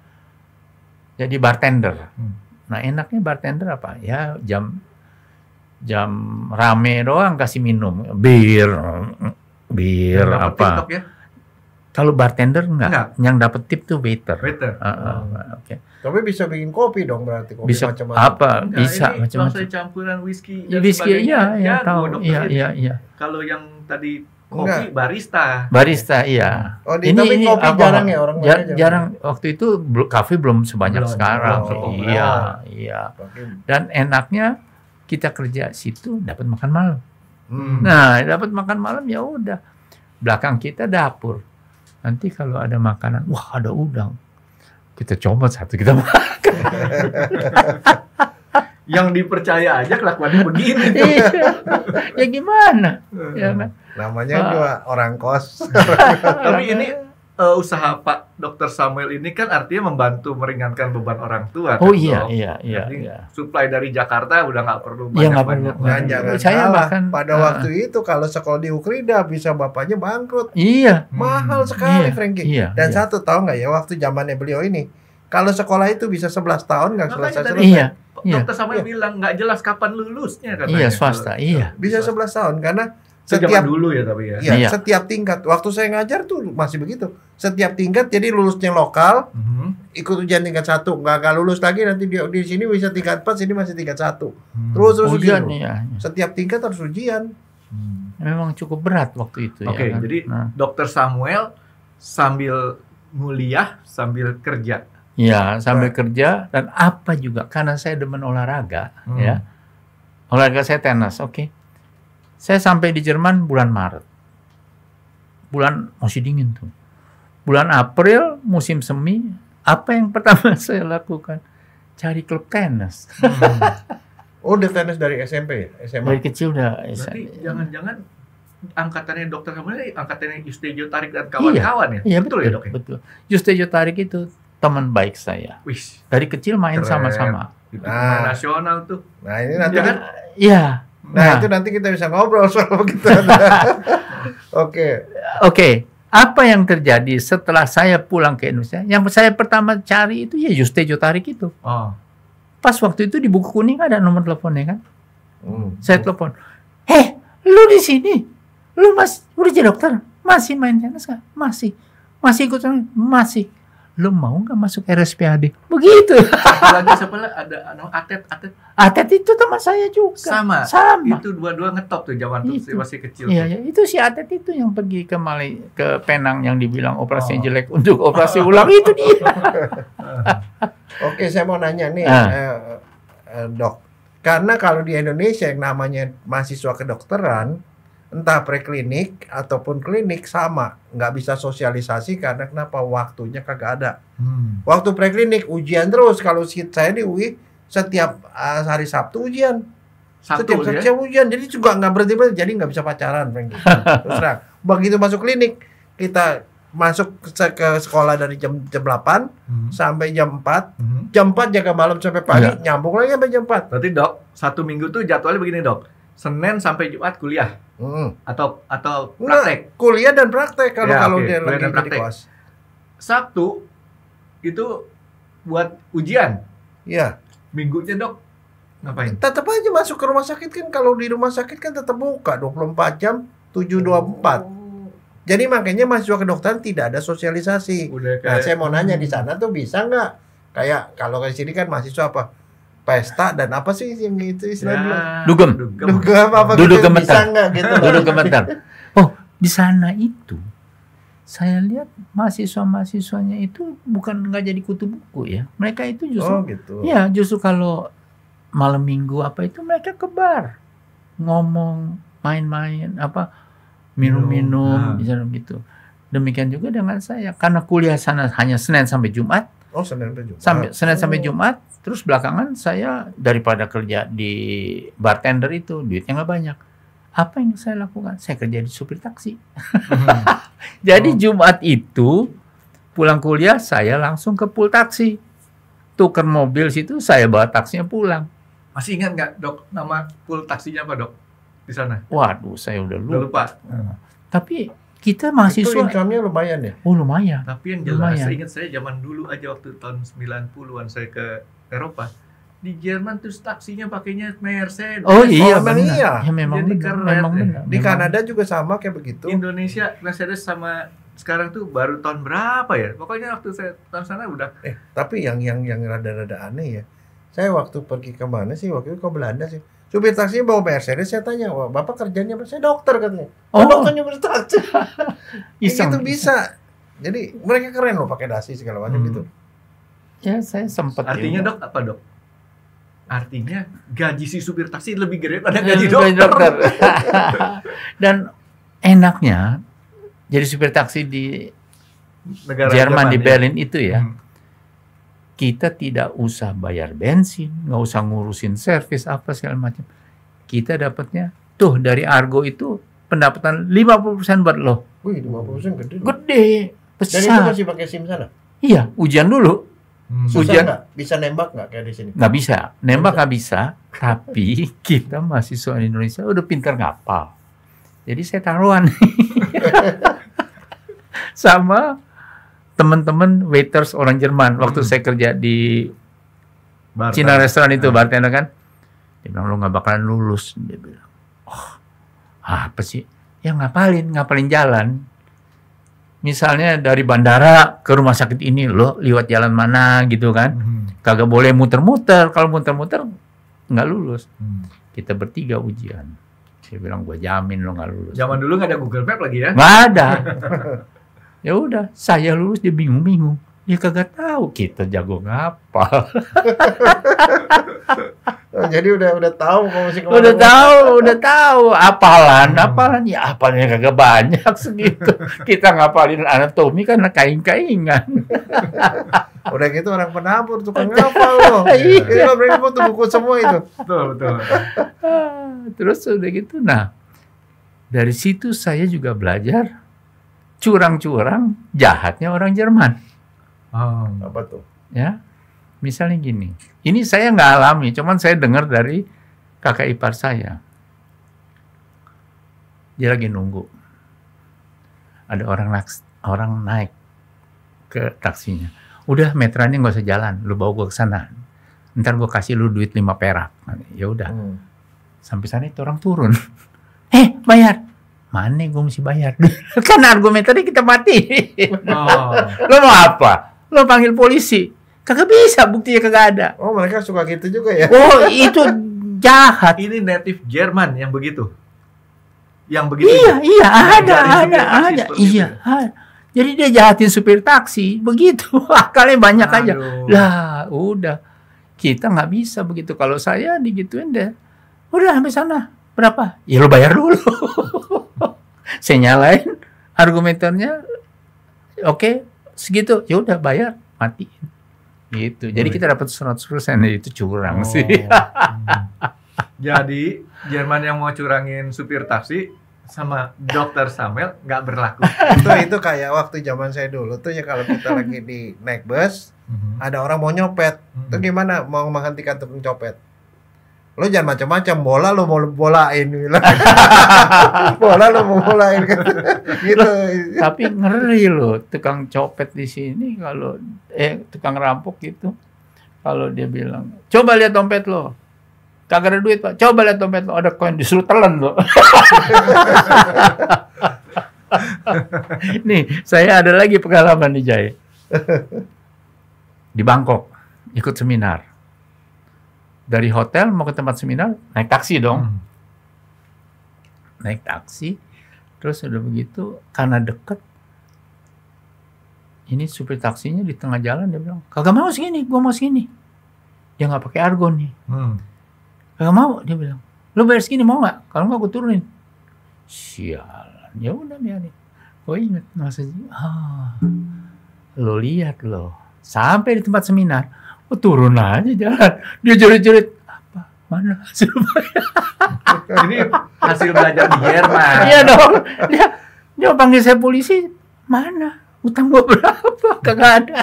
S1: jadi bartender. Hmm. Nah, enaknya bartender apa? Ya jam jam rame doang kasih minum bir bir apa ya? kalau bartender enggak, enggak. yang dapat tip tuh waiter waiter uh, ah, uh, ah, hmm. okay.
S2: tapi bisa bikin kopi dong berarti kopi bisa macam -macam. apa enggak, bisa macam-macam campuran whisky dan whisky ya,
S3: ya.
S1: tahu iya iya iya
S3: kalau yang tadi kopi Enggak. barista.
S1: Barista iya. Oh, ini, tapi ini kopi apa, jarang ya orang jar, jarang. ya. waktu itu kafe belum sebanyak belum, sekarang. Oh, iya, oh. iya. Dan enaknya kita kerja situ dapat makan malam. Hmm. Nah, dapat makan malam ya udah. Belakang kita dapur. Nanti kalau ada makanan, wah ada udang. Kita coba satu kita makan.
S3: Yang dipercaya aja kelakuannya begini. Iya.
S1: ya gimana? Hmm. Ya, kan?
S3: Namanya ah. juga orang kos. Tapi ini uh, usaha Pak Dokter Samuel ini kan artinya membantu meringankan beban orang tua. Oh kan, iya, iya, iya, Jadi, iya. Supply dari Jakarta udah nggak perlu iya, banyak-banyak. Ya, banyak. Jangan saya salah. Bahkan,
S2: pada uh, waktu itu kalau sekolah di Ukraina bisa bapaknya bangkrut. Iya. Mahal hmm, sekali, iya, Frankie. Iya, Dan iya. satu tahu nggak ya waktu zamannya beliau ini, kalau sekolah itu bisa 11 tahun nggak selesai-selesai. Iya. Dokter iya. Samuel iya. bilang nggak jelas kapan lulusnya katanya. Iya swasta, iya. Bisa sebelas tahun karena setiap dulu ya tapi ya. Iya, iya. setiap tingkat. Waktu saya ngajar tuh masih begitu. Setiap tingkat jadi lulusnya lokal, mm -hmm. ikut ujian tingkat satu, nggak gak lulus lagi nanti di, di sini bisa tingkat empat, sini masih tingkat satu. Hmm. Terus terus ujian. ujian. Iya, Setiap tingkat harus ujian.
S1: Hmm. Memang cukup berat waktu itu. Ya, oke, okay, ya, kan? jadi nah.
S2: Dokter Samuel
S1: sambil muliah sambil kerja. Iya sambil nah. kerja dan apa juga karena saya demen olahraga, hmm. ya. Olahraga saya tenis, oke. Okay saya sampai di Jerman bulan Maret. Bulan masih dingin tuh. Bulan April musim semi, apa yang pertama saya lakukan? Cari klub tenis. Hmm.
S2: Oh, udah tenis dari SMP SMA? Dari kecil udah.
S3: Berarti jangan-jangan angkatannya dokter kamu angkatannya justejo Tarik dan
S1: kawan-kawan iya, ya? Iya, betul, ya, betul ya dok Betul. Justejo Tarik itu teman baik saya. Wish. Dari kecil main
S2: sama-sama. Nah, nasional tuh. Nah, ini nanti iya kan? Iya. Nah, nah, itu nanti kita bisa ngobrol soal kita Oke. Oke. Okay. Okay.
S4: Apa
S1: yang terjadi setelah saya pulang ke Indonesia? Yang saya pertama cari itu ya Yustejo Tarik itu. Oh. Pas waktu itu di buku kuning ada nomor teleponnya kan? Hmm. Saya telepon. Heh, lu di sini? Lu mas, udah jadi dokter? Masih main tenis kan? Masih. Masih ikut masih lo mau nggak masuk RSPAD? Begitu.
S3: Lagi siapa lah ada no, Atet Atet.
S1: Atet itu teman saya juga. Sama. Sama. Itu
S3: dua-dua ngetop tuh zaman itu. masih kecil. Iya, ya.
S1: itu si Atet itu yang pergi ke Mali ke Penang yang dibilang operasi oh. jelek untuk operasi ulang itu dia.
S2: Oke, saya mau nanya nih, nah. eh, eh, dok. Karena kalau di Indonesia yang namanya mahasiswa kedokteran entah preklinik ataupun klinik sama nggak bisa sosialisasi karena kenapa waktunya kagak ada hmm. waktu preklinik ujian terus kalau saya di UI setiap eh, hari Sabtu ujian Sabtu, setiap ya? Sabtu ujian jadi juga nggak berhenti berhenti jadi nggak bisa pacaran terang begitu masuk klinik kita masuk ke sekolah dari jam jam 8 hmm. sampai jam empat hmm. jam empat jaga malam sampai pagi ya. nyambung lagi sampai jam empat berarti dok satu minggu tuh jadwalnya begini dok Senin
S3: sampai Jumat kuliah. Hmm. Atau atau praktek. Nah, kuliah dan praktek kalau ya, kalau okay. dia kuliah lagi di kelas. Sabtu itu buat ujian.
S2: Ya, Minggunya dok ngapain? Tetap aja masuk ke rumah sakit kan kalau di rumah sakit kan tetap buka 24 jam 724. Oh. Jadi makanya mahasiswa kedokteran tidak ada sosialisasi. Udah nah, kayak, nah, saya mau nanya hmm. di sana tuh bisa nggak? Kayak kalau di sini kan mahasiswa apa? pesta dan apa sih yang itu istilahnya? dugem. dugem. apa Duduk gitu? Gemetar. Bisa gitu? Duduk gemetar.
S1: Oh, di sana itu saya lihat mahasiswa-mahasiswanya itu bukan nggak jadi kutu buku ya. Mereka itu justru oh, gitu. ya justru kalau malam minggu apa itu mereka ke bar ngomong main-main apa minum-minum nah. misalnya gitu. Demikian juga dengan saya karena kuliah sana hanya Senin sampai Jumat
S2: Oh Senin sampai Jumat.
S1: Sampai, oh. Senin oh. sampai Jumat. Terus belakangan saya daripada kerja di bartender itu duitnya nggak banyak. Apa yang saya lakukan? Saya kerja di supir taksi. Hmm. Jadi oh. Jumat itu pulang kuliah saya langsung ke pool taksi. Tuker mobil situ saya bawa taksinya
S3: pulang. Masih ingat nggak dok nama pool taksinya apa dok di sana?
S1: Waduh saya udah lupa. Udah lupa. Hmm. Tapi kita mahasiswa itu income-nya lumayan ya oh lumayan tapi yang jelas lumayan. saya ingat
S3: saya zaman dulu aja waktu tahun 90-an saya ke Eropa di Jerman terus taksinya pakainya Mercedes. Oh, oh iya, oh, memang iya. Ya, memang Jadi benar. Keren. Memang benar. Di memang. Kanada
S2: juga sama kayak begitu.
S3: Indonesia Mercedes sama sekarang
S2: tuh baru tahun berapa ya? Pokoknya waktu saya tahun sana udah. Eh, tapi yang yang yang rada-rada aneh ya. Saya waktu pergi kemana sih? Waktu itu ke Belanda sih Supir taksinya bawa Mercedes, saya tanya, wah bapak kerjanya apa? Saya dokter katanya. Oh, oh dokter nyupir taksi.
S1: Iseng. Gitu
S2: bisa. Jadi mereka keren loh pakai dasi segala macam hmm. gitu.
S1: Ya saya sempat. Artinya ya.
S3: dok apa dok? Artinya gaji si supir taksi lebih gede pada eh, gaji dokter. dokter.
S1: Dan enaknya jadi supir taksi di Negara Jerman, Jerman di ya. Berlin itu ya. Hmm kita tidak usah bayar bensin, nggak usah ngurusin servis apa segala macam. Kita dapatnya tuh dari Argo itu pendapatan 50% buat lo. Wih, 50%
S2: gede. Gede. Besar. Dan itu masih pakai SIM sana?
S1: Iya, ujian dulu.
S2: Hmm. ujian gak? bisa nembak nggak kayak di sini? Nggak bisa,
S1: nembak nggak bisa. Tapi kita mahasiswa Indonesia udah pinter ngapal. Jadi saya taruhan sama teman-teman waiters orang Jerman waktu hmm. saya kerja di Bartan. Cina restoran itu hmm. bartender kan dia bilang lo nggak bakalan lulus dia bilang oh apa sih ya ngapalin ngapalin jalan misalnya dari bandara ke rumah sakit ini lo liwat jalan mana gitu kan hmm. kagak boleh muter-muter kalau muter-muter nggak lulus hmm. kita bertiga ujian dia bilang gue jamin lo nggak lulus
S3: zaman dulu nggak ada Google Map lagi ya nggak ada
S1: ya udah saya lulus dia bingung-bingung ya kagak tahu kita jago ngapa
S2: jadi udah udah tahu udah tahu udah tahu
S1: apalan hmm. apalan ya apalnya kagak banyak segitu kita ngapalin anatomi karena kain-kaingan udah gitu orang
S2: penabur tukang ngapal
S4: loh iya mereka
S1: butuh buku semua itu betul betul terus udah gitu nah dari situ saya juga belajar curang-curang jahatnya orang Jerman.
S2: Oh. Apa tuh?
S1: Ya, misalnya gini. Ini saya nggak alami, cuman saya dengar dari kakak ipar saya. Dia lagi nunggu. Ada orang naik, orang naik ke taksinya. Udah meterannya nggak usah jalan, lu bawa gue ke sana. Ntar gue kasih lu duit lima perak. Ya udah. Hmm. Sampai sana itu orang turun. Eh, bayar mana gue mesti bayar kan argumen tadi kita mati oh. lo mau apa lo panggil polisi kagak bisa buktinya kagak ada
S2: oh mereka suka gitu juga ya oh itu
S3: jahat ini native Jerman yang begitu yang begitu iya juga. iya ada ada
S2: ada iya ya? ada. jadi
S1: dia jahatin supir taksi begitu akalnya banyak Aduh. aja lah udah kita nggak bisa begitu kalau saya digituin deh udah sampai sana berapa ya lo bayar dulu saya nyalain argumenternya oke okay, segitu ya udah bayar mati gitu jadi kita dapat 100% itu curang oh. sih hmm.
S3: jadi Jerman yang mau curangin supir taksi sama dokter Samuel nggak berlaku.
S2: itu itu kayak waktu zaman saya dulu tuh ya kalau kita lagi di naik bus, mm-hmm. ada orang mau nyopet, mm-hmm. itu mhm. gimana mau menghentikan tukang copet? lo jangan macam-macam bola lo mau bolain ini gitu. bola lo mau bolain ini kan.
S1: gitu tapi
S2: ngeri lo
S1: tukang copet di sini kalau eh tukang rampok gitu kalau dia bilang coba lihat dompet lo kagak ada duit pak coba lihat dompet lo ada koin disuruh telan lo nih saya ada lagi pengalaman nih Jai di Bangkok ikut seminar dari hotel mau ke tempat seminar naik taksi dong hmm. naik taksi terus udah begitu karena deket ini supir taksinya di tengah jalan dia bilang kagak mau segini gua mau segini dia nggak pakai argon nih hmm. kagak mau dia bilang lu bayar segini mau nggak kalau nggak gua turunin sialan ya udah biarin gue inget masa ah, lo lihat lo sampai di tempat seminar oh, turun aja jalan dia jerit-jerit apa mana hasil ini
S3: hasil belajar di Jerman iya dong
S1: dia dia panggil saya polisi mana utang gua berapa kagak ada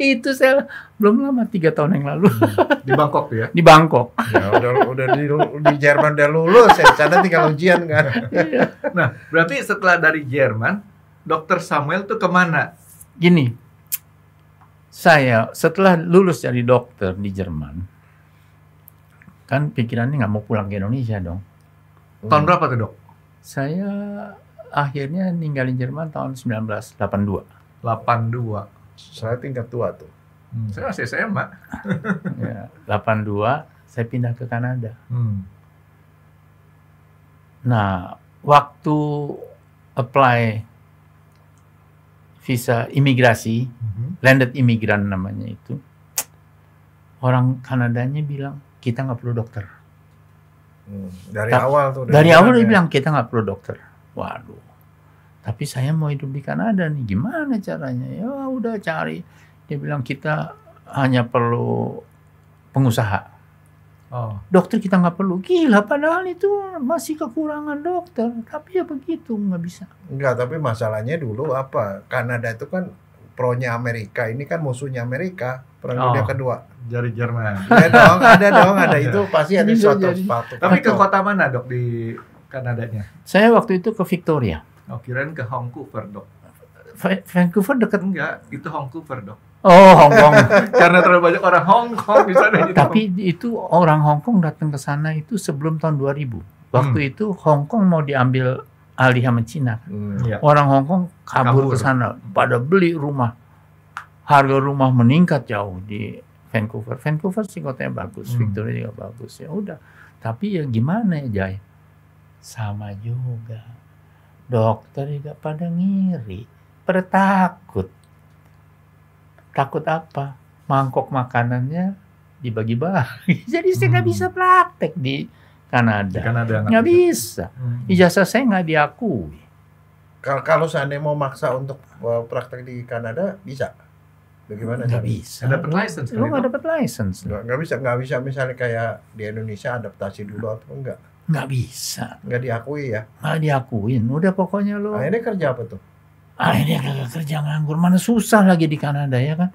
S1: itu saya belum lama tiga tahun yang lalu hmm. di Bangkok ya di Bangkok ya, udah udah di, Jerman udah lulus ya
S3: sana tinggal ujian kan iya. nah berarti setelah dari Jerman dokter Samuel
S1: tuh kemana gini saya setelah lulus jadi dokter di Jerman, kan pikirannya nggak mau pulang ke Indonesia dong. Hmm. Tahun berapa tuh dok? Saya akhirnya ninggalin Jerman tahun 1982. 82. Saya tingkat tua tuh.
S3: Hmm. Saya masih SMA.
S1: ya, 82 saya pindah ke Kanada. Hmm. Nah, waktu apply visa imigrasi -hmm. landed imigran namanya itu orang Kanadanya bilang kita nggak perlu dokter
S2: hmm, dari Ta awal tuh dari, dari awal dia ya.
S1: bilang kita nggak perlu dokter waduh tapi saya mau hidup di Kanada nih gimana caranya ya udah cari dia bilang kita hanya perlu
S2: pengusaha Oh. Dokter kita nggak perlu
S1: gila, padahal itu masih kekurangan dokter. Tapi ya begitu nggak bisa.
S2: Nggak, tapi masalahnya dulu apa? Kanada itu kan Pronya Amerika ini kan musuhnya Amerika perang oh, dunia kedua dari Jerman ya dong ada dong ada itu pasti ada suatu sepatu tapi ke kota mana dok
S1: di Kanadanya saya waktu itu ke Victoria
S3: oh kirain ke Vancouver dok Vancouver deket enggak itu Vancouver dok Oh Hong Kong karena terlalu banyak orang Hong Kong di sana
S4: gitu. tapi
S1: itu orang Hong Kong datang ke sana itu sebelum tahun 2000 waktu hmm. itu Hong Kong mau diambil ahli sama Cina.
S4: Hmm. Ya. Orang
S1: Hong Kong kabur, ke sana, pada beli rumah. Harga rumah meningkat jauh di Vancouver. Vancouver sih kotanya bagus, hmm. Victoria juga bagus. Ya udah. Tapi ya gimana ya Jai? Sama juga. Dokter juga pada ngiri, pada takut. Takut apa? Mangkok makanannya dibagi-bagi. Jadi saya nggak hmm. bisa praktek di Kanada. Di Kanada nggak bisa. Hmm. Ijazah saya nggak diakui.
S2: Kalau seandainya mau maksa untuk eh, praktek di Kanada bisa. Bagaimana? Nggak bisa. dapat license. Lu nggak dapat license. Nggak, nggak bisa. Nggak bisa misalnya kayak di Indonesia adaptasi dulu atau enggak. Nggak bisa. Nggak diakui ya? Nggak diakuin. Udah pokoknya lu. Akhirnya kerja apa tuh? Akhirnya
S1: kerja, kerja nganggur. Mana susah lagi di Kanada ya kan?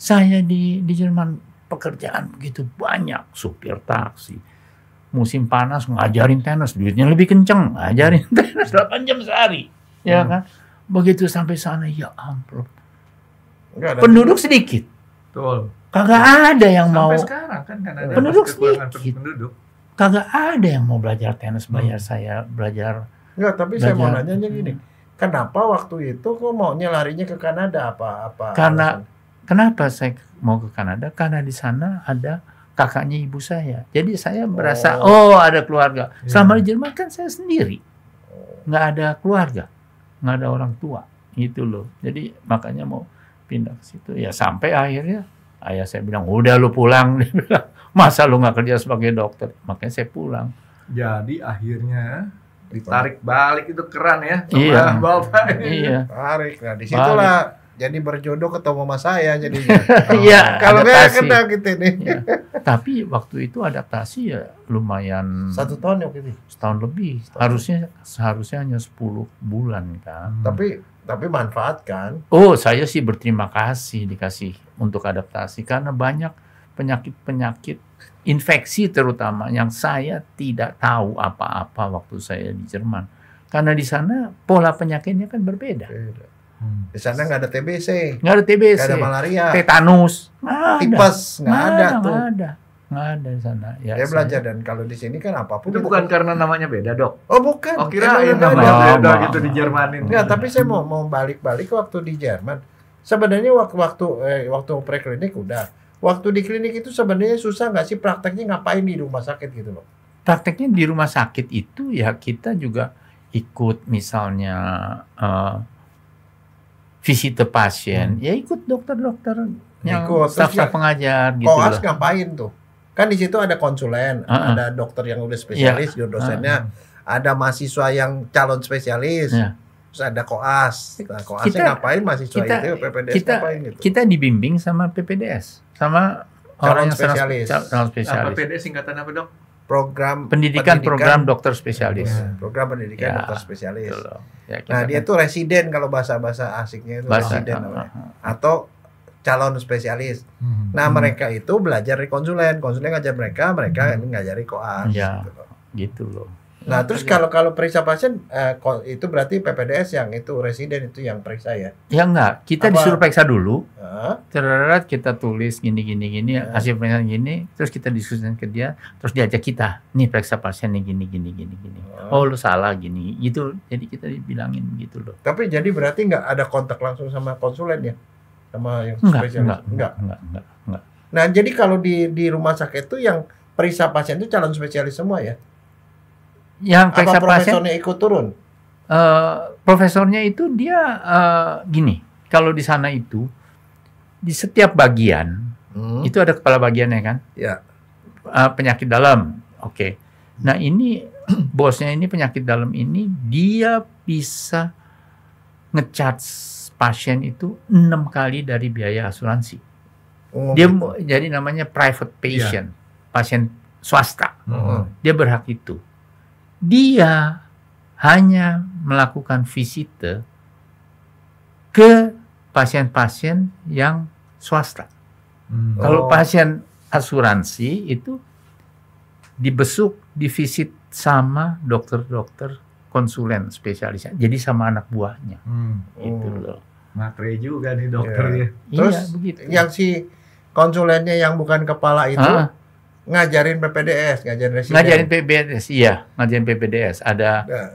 S1: Saya di, di Jerman pekerjaan begitu banyak. Supir taksi musim panas ngajarin tenis duitnya lebih kenceng ngajarin hmm. tenis 8 jam sehari ya hmm. kan begitu sampai sana ya ampun penduduk sedikit Betul. kagak ada yang sampai mau sekarang
S2: kan, kan ada penduduk
S1: sedikit penduduk. kagak ada yang mau belajar tenis hmm. bayar hmm. saya belajar
S2: Enggak, tapi belajar, saya mau nanya gini kenapa waktu itu kok maunya larinya ke Kanada apa apa karena
S1: kenapa saya mau ke Kanada karena di sana ada kakaknya ibu saya. Jadi saya merasa oh, oh
S2: ada keluarga. Yeah. Selama
S1: di Jerman kan saya sendiri, nggak ada keluarga, nggak ada orang tua gitu loh. Jadi makanya mau pindah ke situ ya sampai akhirnya ayah saya bilang udah lu pulang dia bilang masa lu nggak kerja sebagai dokter makanya saya pulang.
S3: Jadi
S2: akhirnya ditarik balik itu keran ya iya. bapak. Iya. Tarik nah disitulah. Balik jadi berjodoh ketemu sama saya jadinya. Iya. oh, kalau nggak kenal gitu nih. ya. Tapi
S1: waktu itu adaptasi ya lumayan. Satu tahun ya gitu. Setahun lebih. Setahun. Harusnya seharusnya hanya 10 bulan kan. Hmm. Tapi
S2: Tapi manfaat kan?
S1: Oh saya sih berterima kasih dikasih untuk adaptasi karena banyak penyakit-penyakit infeksi terutama yang saya tidak tahu apa-apa waktu saya di Jerman. Karena di sana pola penyakitnya kan berbeda. Beda
S2: Hmm. Di sana nggak ada TBC. Nggak ada TBC. Nggak ada malaria.
S1: Tetanus. Nggak Tipes. Nggak ada, ada tuh. Nggak ada. Nggak ada di sana.
S2: Ya, Dia belajar dan kalau di sini kan apapun. Itu, itu bukan karena namanya beda dok. Oh bukan. Oh kira ya, namanya beda, beda gitu di Jerman ini. Nggak, tapi saya mau mau balik-balik waktu di Jerman. Sebenarnya waktu waktu eh, waktu preklinik udah. Waktu di klinik itu sebenarnya susah nggak sih prakteknya ngapain di rumah sakit gitu loh?
S1: Prakteknya di rumah sakit itu ya kita juga ikut misalnya uh, visit the patient, hmm.
S2: ya ikut dokter-dokter yang ikut. staff-staff pengajar gitu. Koas ngapain tuh? Kan di situ ada konsulen, uh -uh. ada dokter yang udah iya. spesialis, yeah. dosennya, uh -huh. ada mahasiswa yang calon spesialis. Yeah. Terus ada koas. Nah, koasnya kita, ngapain mahasiswa kita, itu, PPDS kita, ngapain gitu.
S1: Kita dibimbing sama PPDS, sama calon orang yang spesialis. Calon spesialis. PPDS
S3: singkatan apa dok? program pendidikan, pendidikan program dokter spesialis. Ya, program pendidikan
S2: ya, dokter
S1: spesialis. Ya, nah, kan.
S2: dia tuh residen kalau bahasa-bahasa asiknya itu bahasa, residen ah, namanya. Ah, ah, Atau calon spesialis. Hmm. Nah, hmm. mereka itu belajar di konsulen, konsulen ngajar mereka, mereka hmm. ngajari koas
S1: ya, gitu loh. Gitu loh. Nah, nah
S2: terus kalau kalau periksa pasien eh, itu berarti PPDS yang itu residen itu yang periksa ya? Ya enggak, kita Apa? disuruh periksa
S1: dulu. Huh? Terus kita tulis gini gini gini huh? Iya. hasil pemeriksaan gini, terus kita diskusikan ke dia, terus diajak kita, nih periksa pasien nih gini gini gini gini. Huh? Oh. oh, lu salah gini. Gitu. Jadi kita dibilangin gitu loh.
S2: Tapi jadi berarti enggak ada kontak langsung sama konsulen ya? Sama yang enggak, spesialis. Enggak, enggak, enggak, enggak, enggak. Nah, jadi kalau di di rumah sakit itu yang periksa pasien itu calon spesialis semua ya?
S1: yang periksa Apa pasien
S2: ikut turun
S1: uh, profesornya itu dia uh, gini kalau di sana itu di setiap bagian hmm. itu ada kepala bagiannya kan ya uh, penyakit dalam oke okay. nah ini bosnya ini penyakit dalam ini dia bisa ngecat pasien itu enam kali dari biaya asuransi oh, dia gitu. jadi namanya private patient ya. pasien swasta hmm. dia berhak itu dia hanya melakukan visit ke pasien-pasien yang swasta. Hmm. Kalau oh. pasien asuransi itu dibesuk, divisit sama dokter-dokter konsulen spesialis. Jadi sama anak buahnya. Hmm. Gitu oh. Itu loh.
S2: Matre juga nih dokternya. Ya. Iya, Terus iya, begitu. yang si konsulennya yang bukan kepala itu ah ngajarin PPDS, ngajarin residen. Ngajarin PPDS, iya,
S1: ngajarin PPDS. Ada nah,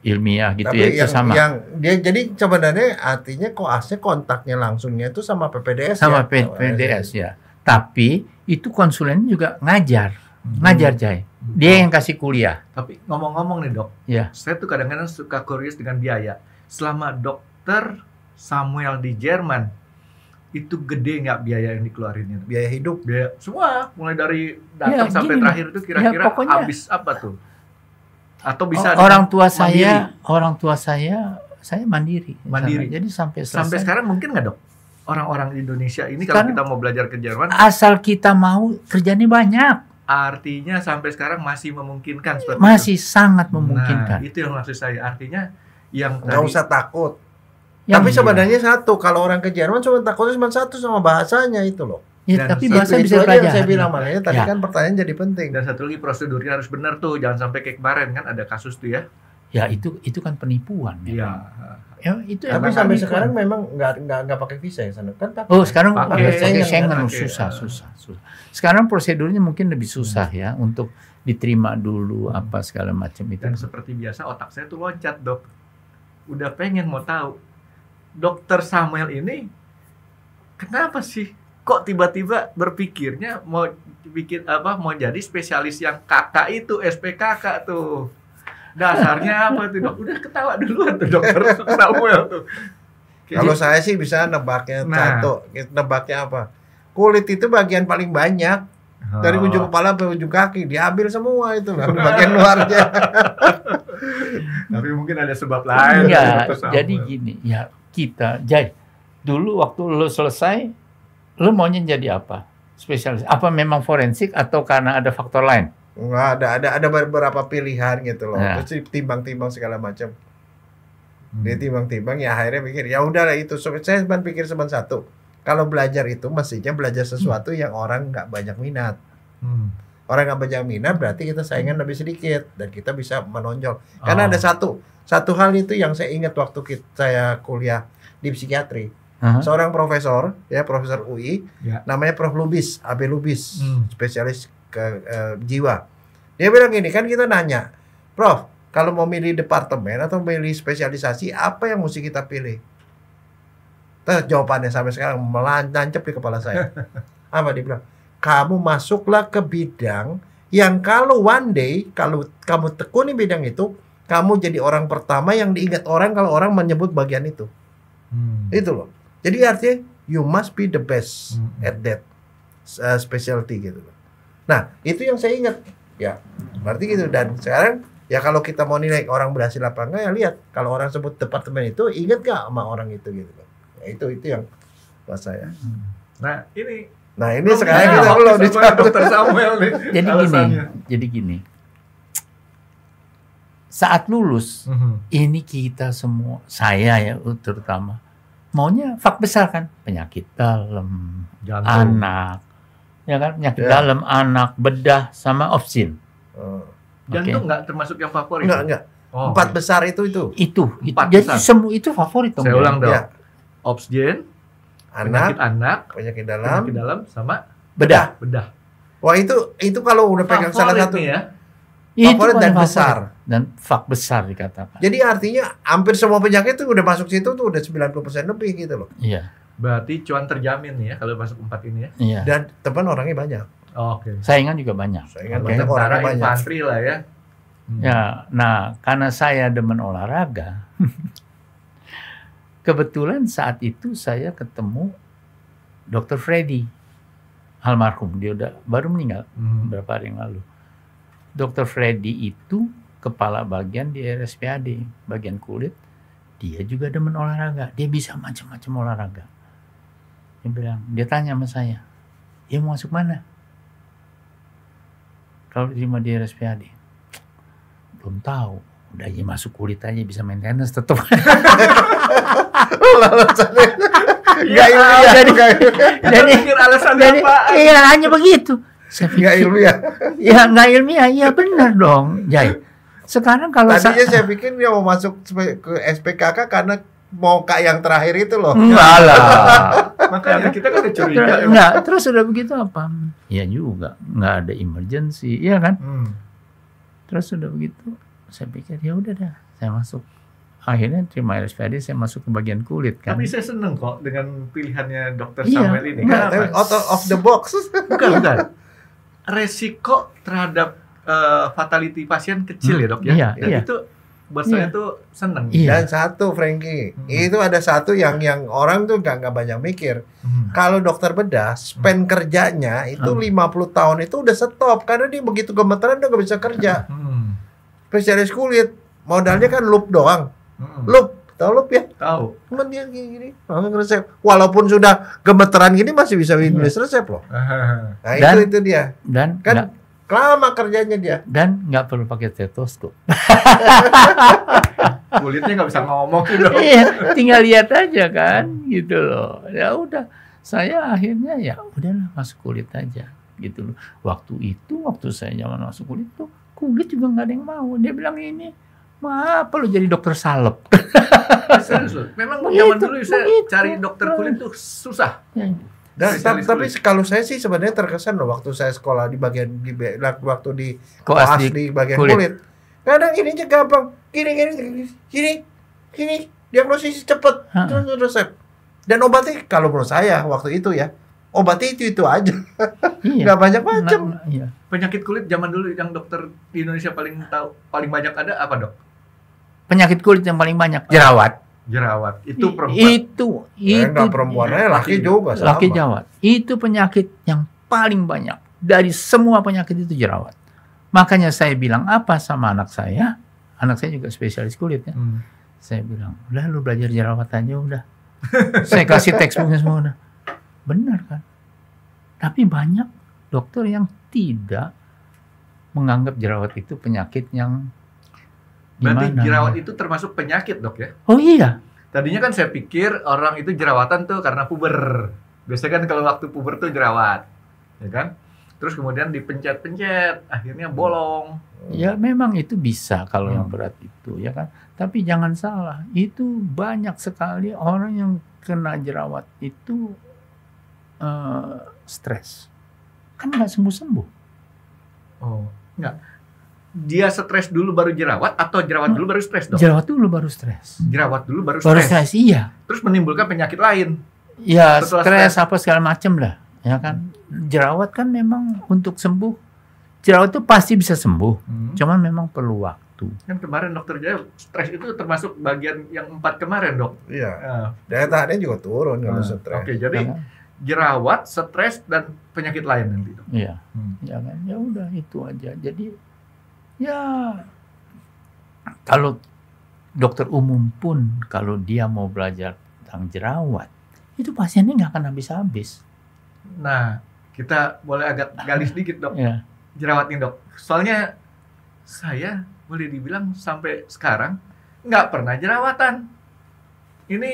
S1: ilmiah gitu tapi ya, yang, itu sama. Yang
S2: dia jadi sebenarnya artinya koasnya kontaknya langsungnya itu sama PPDS sama ya. P PPDS
S1: ya. Tapi itu konsulen juga ngajar, hmm. ngajar Jai. Dia hmm. yang kasih kuliah. Tapi
S3: ngomong-ngomong nih, Dok. Ya. Saya tuh kadang-kadang suka curious dengan biaya. Selama dokter Samuel di Jerman itu gede nggak biaya yang dikeluarin itu? Biaya hidup, biaya semua, mulai dari ya, datang ya, sampai terakhir itu ya, kira-kira ya, habis apa tuh? Atau bisa oh, orang tua mandiri. saya,
S1: orang tua saya, saya mandiri. Mandiri. jadi sampai selesai. Sampai sekarang mungkin nggak dok? Orang-orang Indonesia ini sekarang,
S3: kalau kita mau belajar ke Jerman, asal
S1: kita mau kerjanya banyak.
S3: Artinya sampai sekarang masih memungkinkan seperti masih itu. sangat nah, memungkinkan.
S2: Nah, itu yang maksud saya. Artinya yang nggak usah takut yang tapi sebenarnya satu kalau orang ke Jerman cuma takutnya cuma satu sama bahasanya itu loh. Ya, dan tapi bahasa bisa itu yang saya bilang makanya tadi ya.
S3: kan pertanyaan jadi penting. Dan satu lagi prosedurnya harus benar tuh, jangan sampai kayak kemarin kan ada kasus tuh
S2: ya.
S1: Ya itu itu kan penipuan. ya Ya, itu tapi sampai penipuan. sekarang
S2: memang nggak nggak nggak pakai visa ya sana kan pakai. Oh sekarang pakai, pakai Schengen pakai. Kan? susah eh, susah susah.
S1: Sekarang prosedurnya mungkin lebih susah hmm. ya untuk diterima dulu apa segala macam itu. Dan
S3: seperti biasa otak saya tuh loncat dok. Udah pengen mau tahu dokter Samuel ini kenapa sih kok tiba-tiba berpikirnya mau bikin apa mau jadi spesialis yang kakak itu SPKK tuh
S2: dasarnya apa
S3: tuh dok udah ketawa dulu tuh dokter
S2: Samuel tuh kalau gitu. saya sih bisa nebaknya nah. satu gitu, nebaknya apa kulit itu bagian paling banyak dari oh. ujung kepala sampai ujung kaki diambil semua itu lah bagian luarnya
S3: tapi mungkin ada sebab lain ya jadi gini ya
S2: kita
S1: jadi dulu waktu lo selesai lo maunya jadi apa spesialis
S2: apa memang forensik
S1: atau karena ada faktor lain
S2: nggak ada ada ada beberapa pilihan gitu loh nah. terus timbang-timbang segala macam hmm. dia timbang-timbang ya akhirnya pikir ya udahlah itu saya cuma pikir cuma satu kalau belajar itu mestinya belajar sesuatu hmm. yang orang nggak banyak minat hmm orang yang berjaminan berarti kita saingan lebih sedikit dan kita bisa menonjol. Karena oh. ada satu satu hal itu yang saya ingat waktu kita, saya kuliah di psikiatri. Uh -huh. Seorang profesor ya profesor UI yeah. namanya Prof Lubis, AB Lubis, hmm. spesialis ke uh, jiwa. Dia bilang gini, kan kita nanya, "Prof, kalau mau milih departemen atau milih spesialisasi, apa yang mesti kita pilih?" Terus jawabannya sampai sekarang melancap di kepala saya. apa dia bilang? kamu masuklah ke bidang yang kalau one day kalau kamu tekuni bidang itu kamu jadi orang pertama yang diingat orang kalau orang menyebut bagian itu hmm. itu loh jadi artinya you must be the best hmm. at that uh, specialty gitu loh nah itu yang saya ingat ya berarti gitu dan sekarang ya kalau kita mau nilai orang berhasil apa enggak ya lihat kalau orang sebut departemen itu ingat gak sama orang itu gitu loh ya, itu itu yang buat saya hmm. nah ini Nah ini sekarang kita belum dicatat. Samuel nih. Jadi gini,
S1: jadi gini. Saat lulus, mm -hmm. ini kita semua, saya ya terutama, maunya fak besar kan, penyakit dalam, Jantung. anak, ya kan,
S2: penyakit yeah. dalam,
S1: anak, bedah, sama opsin. Oh. Jantung
S2: nggak gak termasuk yang favorit? Nggak, nggak. Oh, empat okay. besar itu itu. Itu, itu. Empat jadi besar. semua itu favorit dong. Saya ulang ya.
S3: dong. Ya anak, penyakit anak, penyakit dalam, penyakit dalam sama
S2: bedah. Bedah. Wah itu itu kalau udah pegang salah satu ya. Favorit dan favorit. besar
S1: dan fak besar dikatakan.
S2: Jadi artinya hampir semua penyakit itu udah masuk situ tuh udah 90% lebih gitu loh. Iya. Berarti
S3: cuan terjamin ya kalau masuk empat ini ya. Iya.
S1: Dan teman orangnya banyak. Oh, Oke. Okay. Saingan juga banyak. Saingan okay. banyak orangnya
S3: banyak. lah ya.
S1: Hmm. Ya, nah karena saya demen olahraga, kebetulan saat itu saya ketemu Dr. Freddy almarhum dia udah baru meninggal hmm. beberapa hari yang lalu. Dr. Freddy itu kepala bagian di RSPAD, bagian kulit. Dia juga demen olahraga, dia bisa macam-macam olahraga. Dia bilang, dia tanya sama saya, dia mau masuk mana? Kalau diterima di RSPAD, belum tahu. Udah aja ya masuk kulit aja bisa maintenance tetap. alasannya. ya, ilmiah. Jadi, jadi, jadi, apa? Iya, hanya begitu. Saya pikir, ilmiah.
S2: Ya, nggak
S1: ilmiah. Iya, benar dong, Jai. Sekarang kalau Tadinya saya
S2: pikir dia mau masuk ke SPKK karena mau kak yang terakhir itu loh. Enggak lah.
S3: Makanya kita kan curiga. Ya.
S2: Enggak,
S1: terus udah begitu apa? Ya juga, nggak ada emergency, iya kan? Hmm. Terus udah begitu, saya pikir ya udah dah, saya masuk akhirnya terima RSPAD saya masuk ke bagian kulit kan. Tapi saya
S3: seneng kok dengan pilihannya dokter iya, Samuel ini. Iya. out of the box. Bukan, bukan. Resiko terhadap uh, fatality pasien kecil hmm. ya dok ya. Iya, Dan iya. itu
S2: buat iya. saya tuh seneng. Iya. Dan satu Frankie, hmm. itu ada satu yang yang orang tuh gak, nggak banyak mikir. Hmm. Kalau dokter bedah, spend hmm. kerjanya itu hmm. 50 tahun itu udah stop karena dia begitu gemeteran udah gak bisa kerja. Hmm. Spesialis kulit modalnya kan loop doang Hmm. tau tahu lu ya? Tahu. Cuman dia gini, gini langsung resep. Walaupun sudah gemeteran gini masih bisa iya. nulis hmm. resep loh. Nah dan, itu, itu dia. Dan kan enggak, lama kerjanya dia. Dan
S1: nggak perlu pakai stetoskop. Kulitnya nggak bisa ngomong
S4: gitu.
S2: iya, tinggal lihat aja
S3: kan, gitu
S1: loh. Ya udah, saya akhirnya ya udahlah masuk kulit aja gitu loh. Waktu itu, waktu saya zaman masuk kulit tuh kulit juga nggak ada yang mau. Dia bilang ini Mah, apa lu jadi dokter salep? Serius Memang begitu, zaman dulu saya
S2: begitu. cari dokter kulit tuh susah. Ya. Dan, tapi, tapi kalau saya sih sebenarnya terkesan loh waktu saya sekolah di bagian di waktu di kelas di, di bagian kulit. kulit. Kadang ini aja gampang. Gini gini gini gini. Diagnosis cepet terus terus resep. Dan obatnya kalau menurut saya waktu itu ya obatnya itu itu aja iya. nggak banyak macam iya.
S3: penyakit kulit zaman dulu yang dokter di Indonesia paling tahu paling banyak ada apa dok
S1: penyakit kulit yang paling banyak jerawat jerawat itu perempuan itu ya, itu eh, perempuan aja iya, laki iya. juga sama. laki jerawat itu penyakit yang paling banyak dari semua penyakit itu jerawat makanya saya bilang apa sama anak saya anak saya juga spesialis kulit ya hmm. saya bilang udah lu belajar jerawat aja udah saya kasih textbooknya semua udah benar kan tapi banyak dokter yang tidak menganggap jerawat itu penyakit yang Berarti jerawat
S3: itu termasuk penyakit dok ya? Oh iya. Tadinya kan saya pikir orang itu jerawatan tuh karena puber. Biasanya kan kalau waktu puber tuh jerawat, ya kan? Terus kemudian dipencet-pencet, akhirnya bolong.
S1: Ya memang itu bisa kalau yang hmm. berat itu, ya kan? Tapi jangan salah, itu banyak sekali orang yang kena jerawat itu uh, stres. Kan nggak sembuh-sembuh. Oh, nggak
S3: dia stres dulu baru jerawat atau jerawat dulu baru stres dong? Jerawat
S1: dulu baru stres.
S3: Jerawat dulu baru stres. Baru stres iya. Terus menimbulkan penyakit lain. Ya stres,
S1: stres apa segala macam lah, ya kan. Jerawat kan memang untuk sembuh. Jerawat itu pasti bisa sembuh, hmm. cuman memang perlu waktu.
S3: Kan kemarin dokter Jaya stres itu termasuk bagian yang empat kemarin dok.
S2: Iya. Uh. Daya tahannya juga turun kalau uh. stres. Oke, okay, jadi ya
S3: jerawat, stres dan penyakit lain nanti
S1: Iya. Hmm. Ya kan, ya udah itu aja. Jadi Ya, kalau dokter umum pun kalau dia mau belajar tentang jerawat, itu pasiennya nggak akan habis-habis.
S3: Nah, kita boleh agak gali sedikit dok. Ya. Jerawat ini dok. Soalnya saya boleh dibilang sampai sekarang nggak pernah jerawatan. Ini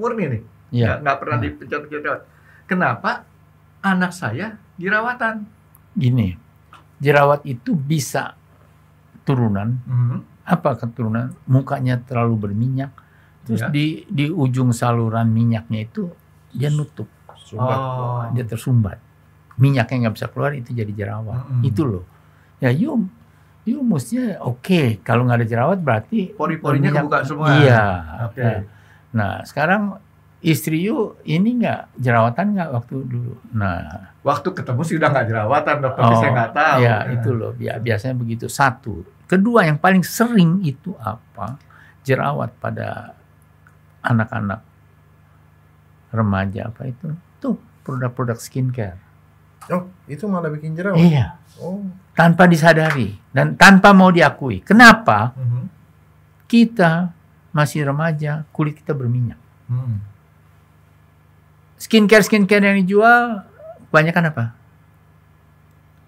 S3: murni nih. Ya. Nggak, nggak pernah nah. Hmm. dipecat jerawat. Kenapa anak saya jerawatan?
S1: Gini, jerawat itu bisa keturunan. Mm-hmm. Apa keturunan? Mukanya terlalu berminyak. Terus yeah. di di ujung saluran minyaknya itu dia nutup. Sumbat. Oh. Dia tersumbat. Minyaknya nggak bisa keluar itu jadi jerawat. Mm-hmm. Itu loh. Ya you you mestinya oke okay. kalau nggak ada jerawat berarti pori-porinya kebuka semua. Iya. Oke. Okay. Ya. Nah, sekarang istri you ini nggak jerawatan nggak waktu dulu? Nah, waktu ketemu sih udah nggak jerawatan dokter, oh, saya nggak tahu. Ya, ya, itu loh. Biasanya begitu satu Kedua yang paling sering itu apa? Jerawat pada anak-anak remaja apa itu? Tuh produk-produk skincare.
S2: Oh, itu malah bikin jerawat. Iya. Oh.
S1: Tanpa disadari dan tanpa mau diakui. Kenapa? Mm -hmm. Kita masih remaja, kulit kita berminyak. Mm. Skincare skincare yang dijual kebanyakan apa?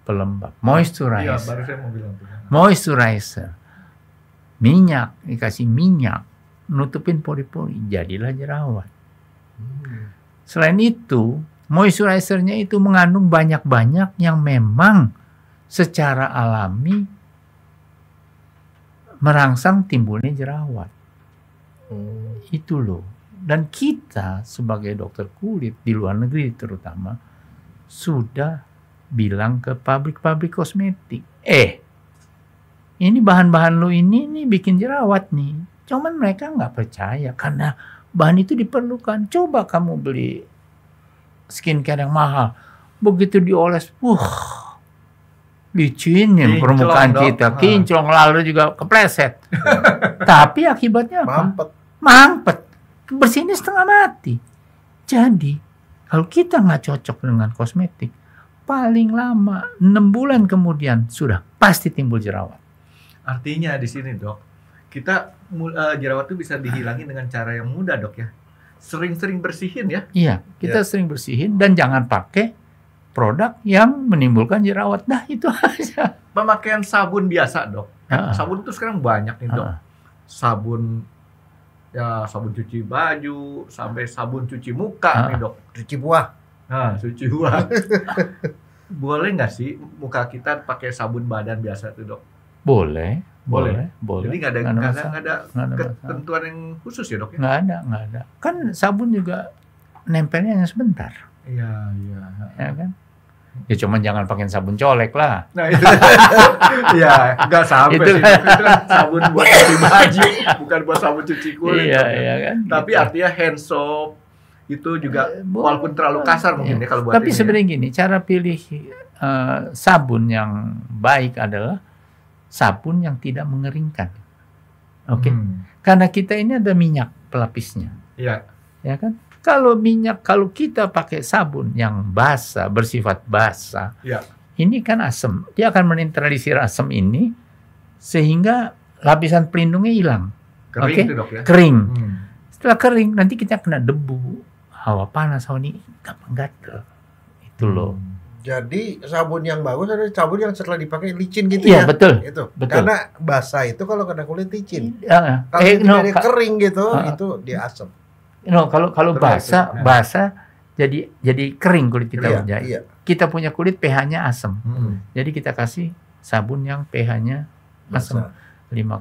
S1: pelembab iya, moisturizer ya, baru saya mau bilang. moisturizer minyak dikasih minyak nutupin pori-pori jadilah jerawat hmm. selain itu moisturizernya itu mengandung banyak-banyak yang memang secara alami merangsang timbulnya jerawat hmm. itu loh dan kita sebagai dokter kulit di luar negeri terutama sudah bilang ke pabrik-pabrik kosmetik, eh, ini bahan-bahan lu ini nih bikin jerawat nih. Cuman mereka nggak percaya karena bahan itu diperlukan. Coba kamu beli skincare yang mahal. Begitu dioles, uh, licinin ya permukaan dong. kita, ah. kinclong lalu juga kepleset. Tapi akibatnya apa? Mampet. Mampet. Bersihnya setengah mati. Jadi, kalau kita nggak cocok dengan kosmetik, paling lama 6 bulan kemudian sudah pasti timbul jerawat.
S3: Artinya di sini dok, kita uh, jerawat itu bisa dihilangin dengan cara yang mudah dok ya. Sering-sering bersihin ya.
S1: Iya, kita ya. sering bersihin dan jangan pakai produk yang menimbulkan jerawat. Nah itu
S3: aja. Pemakaian sabun biasa dok.
S1: Uh Sabun itu sekarang
S3: banyak nih dok.
S1: Sabun ya sabun cuci
S3: baju sampai sabun cuci muka uh, nih dok cuci buah nah cuci buah boleh nggak sih muka kita pakai sabun badan biasa tuh dok?
S1: Boleh. Boleh, boleh. Jadi nggak ada nggak ada, ada, ada
S3: ketentuan ada. yang khusus ya dok? Ya? Nggak ya? ada,
S1: nggak ada. Kan sabun juga nempelnya hanya sebentar. Iya, iya. Ya kan? Ya cuman jangan pakai sabun colek lah. Nah itu, ya nggak sampai itu, kan sabun buat cuci baju,
S3: bukan buat sabun cuci kulit. Iya, iya kan. Tapi gitu. artinya hand soap, itu juga eh, walaupun terlalu kasar mungkin ya, ya kalau buat tapi ya. sebenarnya
S1: gini cara pilih uh, sabun yang baik adalah sabun yang tidak mengeringkan oke okay? hmm. karena kita ini ada minyak pelapisnya ya ya kan kalau minyak kalau kita pakai sabun yang basah bersifat basah ya. ini kan asam dia akan menetralisir asam ini sehingga lapisan pelindungnya hilang kering okay? itu dok ya kering hmm. setelah kering nanti kita kena debu hawa panas, hawa ini gampang gatel. Itu loh. Hmm.
S2: Jadi sabun yang bagus adalah sabun yang setelah dipakai licin gitu iya, ya. Iya betul. Itu betul. karena basah itu kalau kena kulit licin. Iya. iya. Kalau eh, no, kering gitu uh, itu dia asam.
S1: No kalau kalau basah nah. basah jadi jadi kering kulit kita iya, Iya. Kita punya kulit pH-nya asam. Hmm. Jadi kita kasih sabun yang pH-nya asam 5,5 gitu.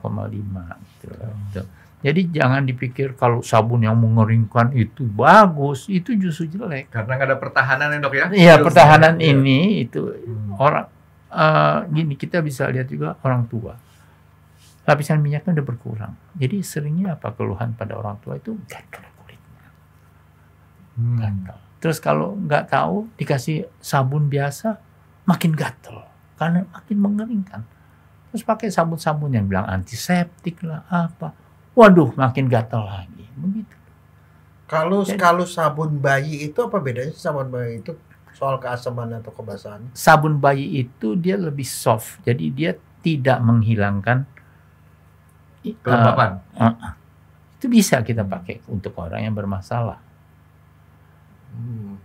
S1: Hmm. gitu. Jadi jangan dipikir kalau sabun yang mengeringkan itu bagus, itu justru jelek.
S3: Karena nggak ada pertahanan ya dok ya? Iya pertahanan ya.
S1: ini itu hmm. orang uh, gini kita bisa lihat juga orang tua lapisan minyaknya udah berkurang. Jadi seringnya apa keluhan pada orang tua itu gatal kulitnya,
S4: hmm. gatal.
S1: Terus kalau nggak tahu dikasih sabun biasa makin gatal karena makin mengeringkan. Terus pakai sabun-sabun yang bilang antiseptik lah apa waduh makin gatel lagi. Begitu.
S2: Kalau kalau sabun bayi itu apa bedanya sabun bayi itu soal keasaman atau kebasahan?
S1: Sabun bayi itu dia lebih soft, jadi dia tidak menghilangkan eh, kelembapan. Uh, uh, itu bisa kita pakai untuk orang yang bermasalah.
S3: Hmm.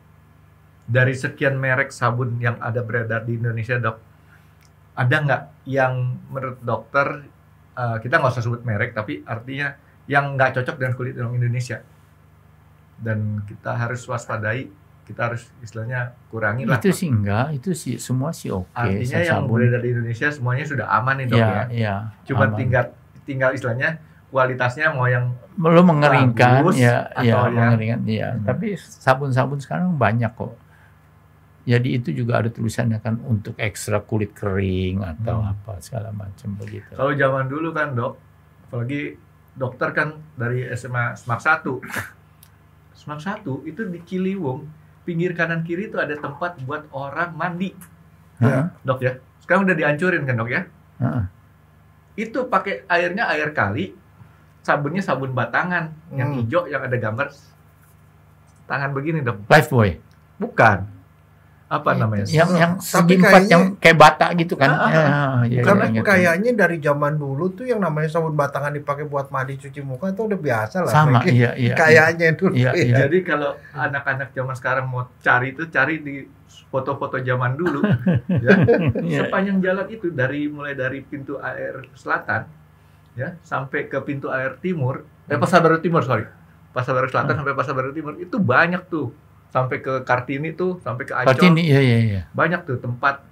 S3: Dari sekian merek sabun yang ada beredar di Indonesia, dok, ada nggak yang menurut dokter uh, kita nggak usah sebut merek tapi artinya yang nggak cocok dengan kulit orang Indonesia dan kita harus waspadai kita harus istilahnya kurangi lah itu
S1: sih enggak itu sih semua sih oke okay, artinya yang boleh dari
S3: Indonesia semuanya sudah aman nih dok ya, ya. ya cuman tinggal tinggal istilahnya kualitasnya mau yang belum mengeringkan bagus, ya atau ya yang, mengeringkan
S1: ya hmm. tapi sabun-sabun sekarang banyak kok jadi itu juga ada tulisannya kan untuk ekstra kulit kering atau hmm. apa segala macam begitu. Kalau
S3: zaman dulu kan dok, apalagi dokter kan dari SMA Smak 1. Smak 1 itu di Ciliwung, pinggir kanan kiri itu ada tempat buat orang mandi. Ya. Dok ya. Sekarang udah dihancurin kan dok ya? Ha. Itu pakai airnya air kali, sabunnya sabun batangan hmm. yang hijau yang ada gambar
S2: tangan begini dok.
S1: boy. Bukan
S2: apa iya. namanya yang yang segi empat yang kayak
S1: bata gitu kan ah, ya, ya, karena ya, kayaknya
S2: gitu. dari zaman dulu tuh yang namanya sabun batangan dipakai buat mandi cuci muka itu udah biasa lah sama iya, iya, kayaknya iya, iya, iya. jadi
S3: kalau anak-anak zaman sekarang mau cari itu cari di foto-foto zaman dulu ya iya. sepanjang jalan itu dari mulai dari pintu air selatan ya sampai ke pintu air timur eh pasar baru timur sorry pasar baru selatan hmm. sampai pasar baru timur itu banyak tuh sampai ke Kartini tuh, sampai ke Ancol. Kartini, iya iya iya. Banyak tuh tempat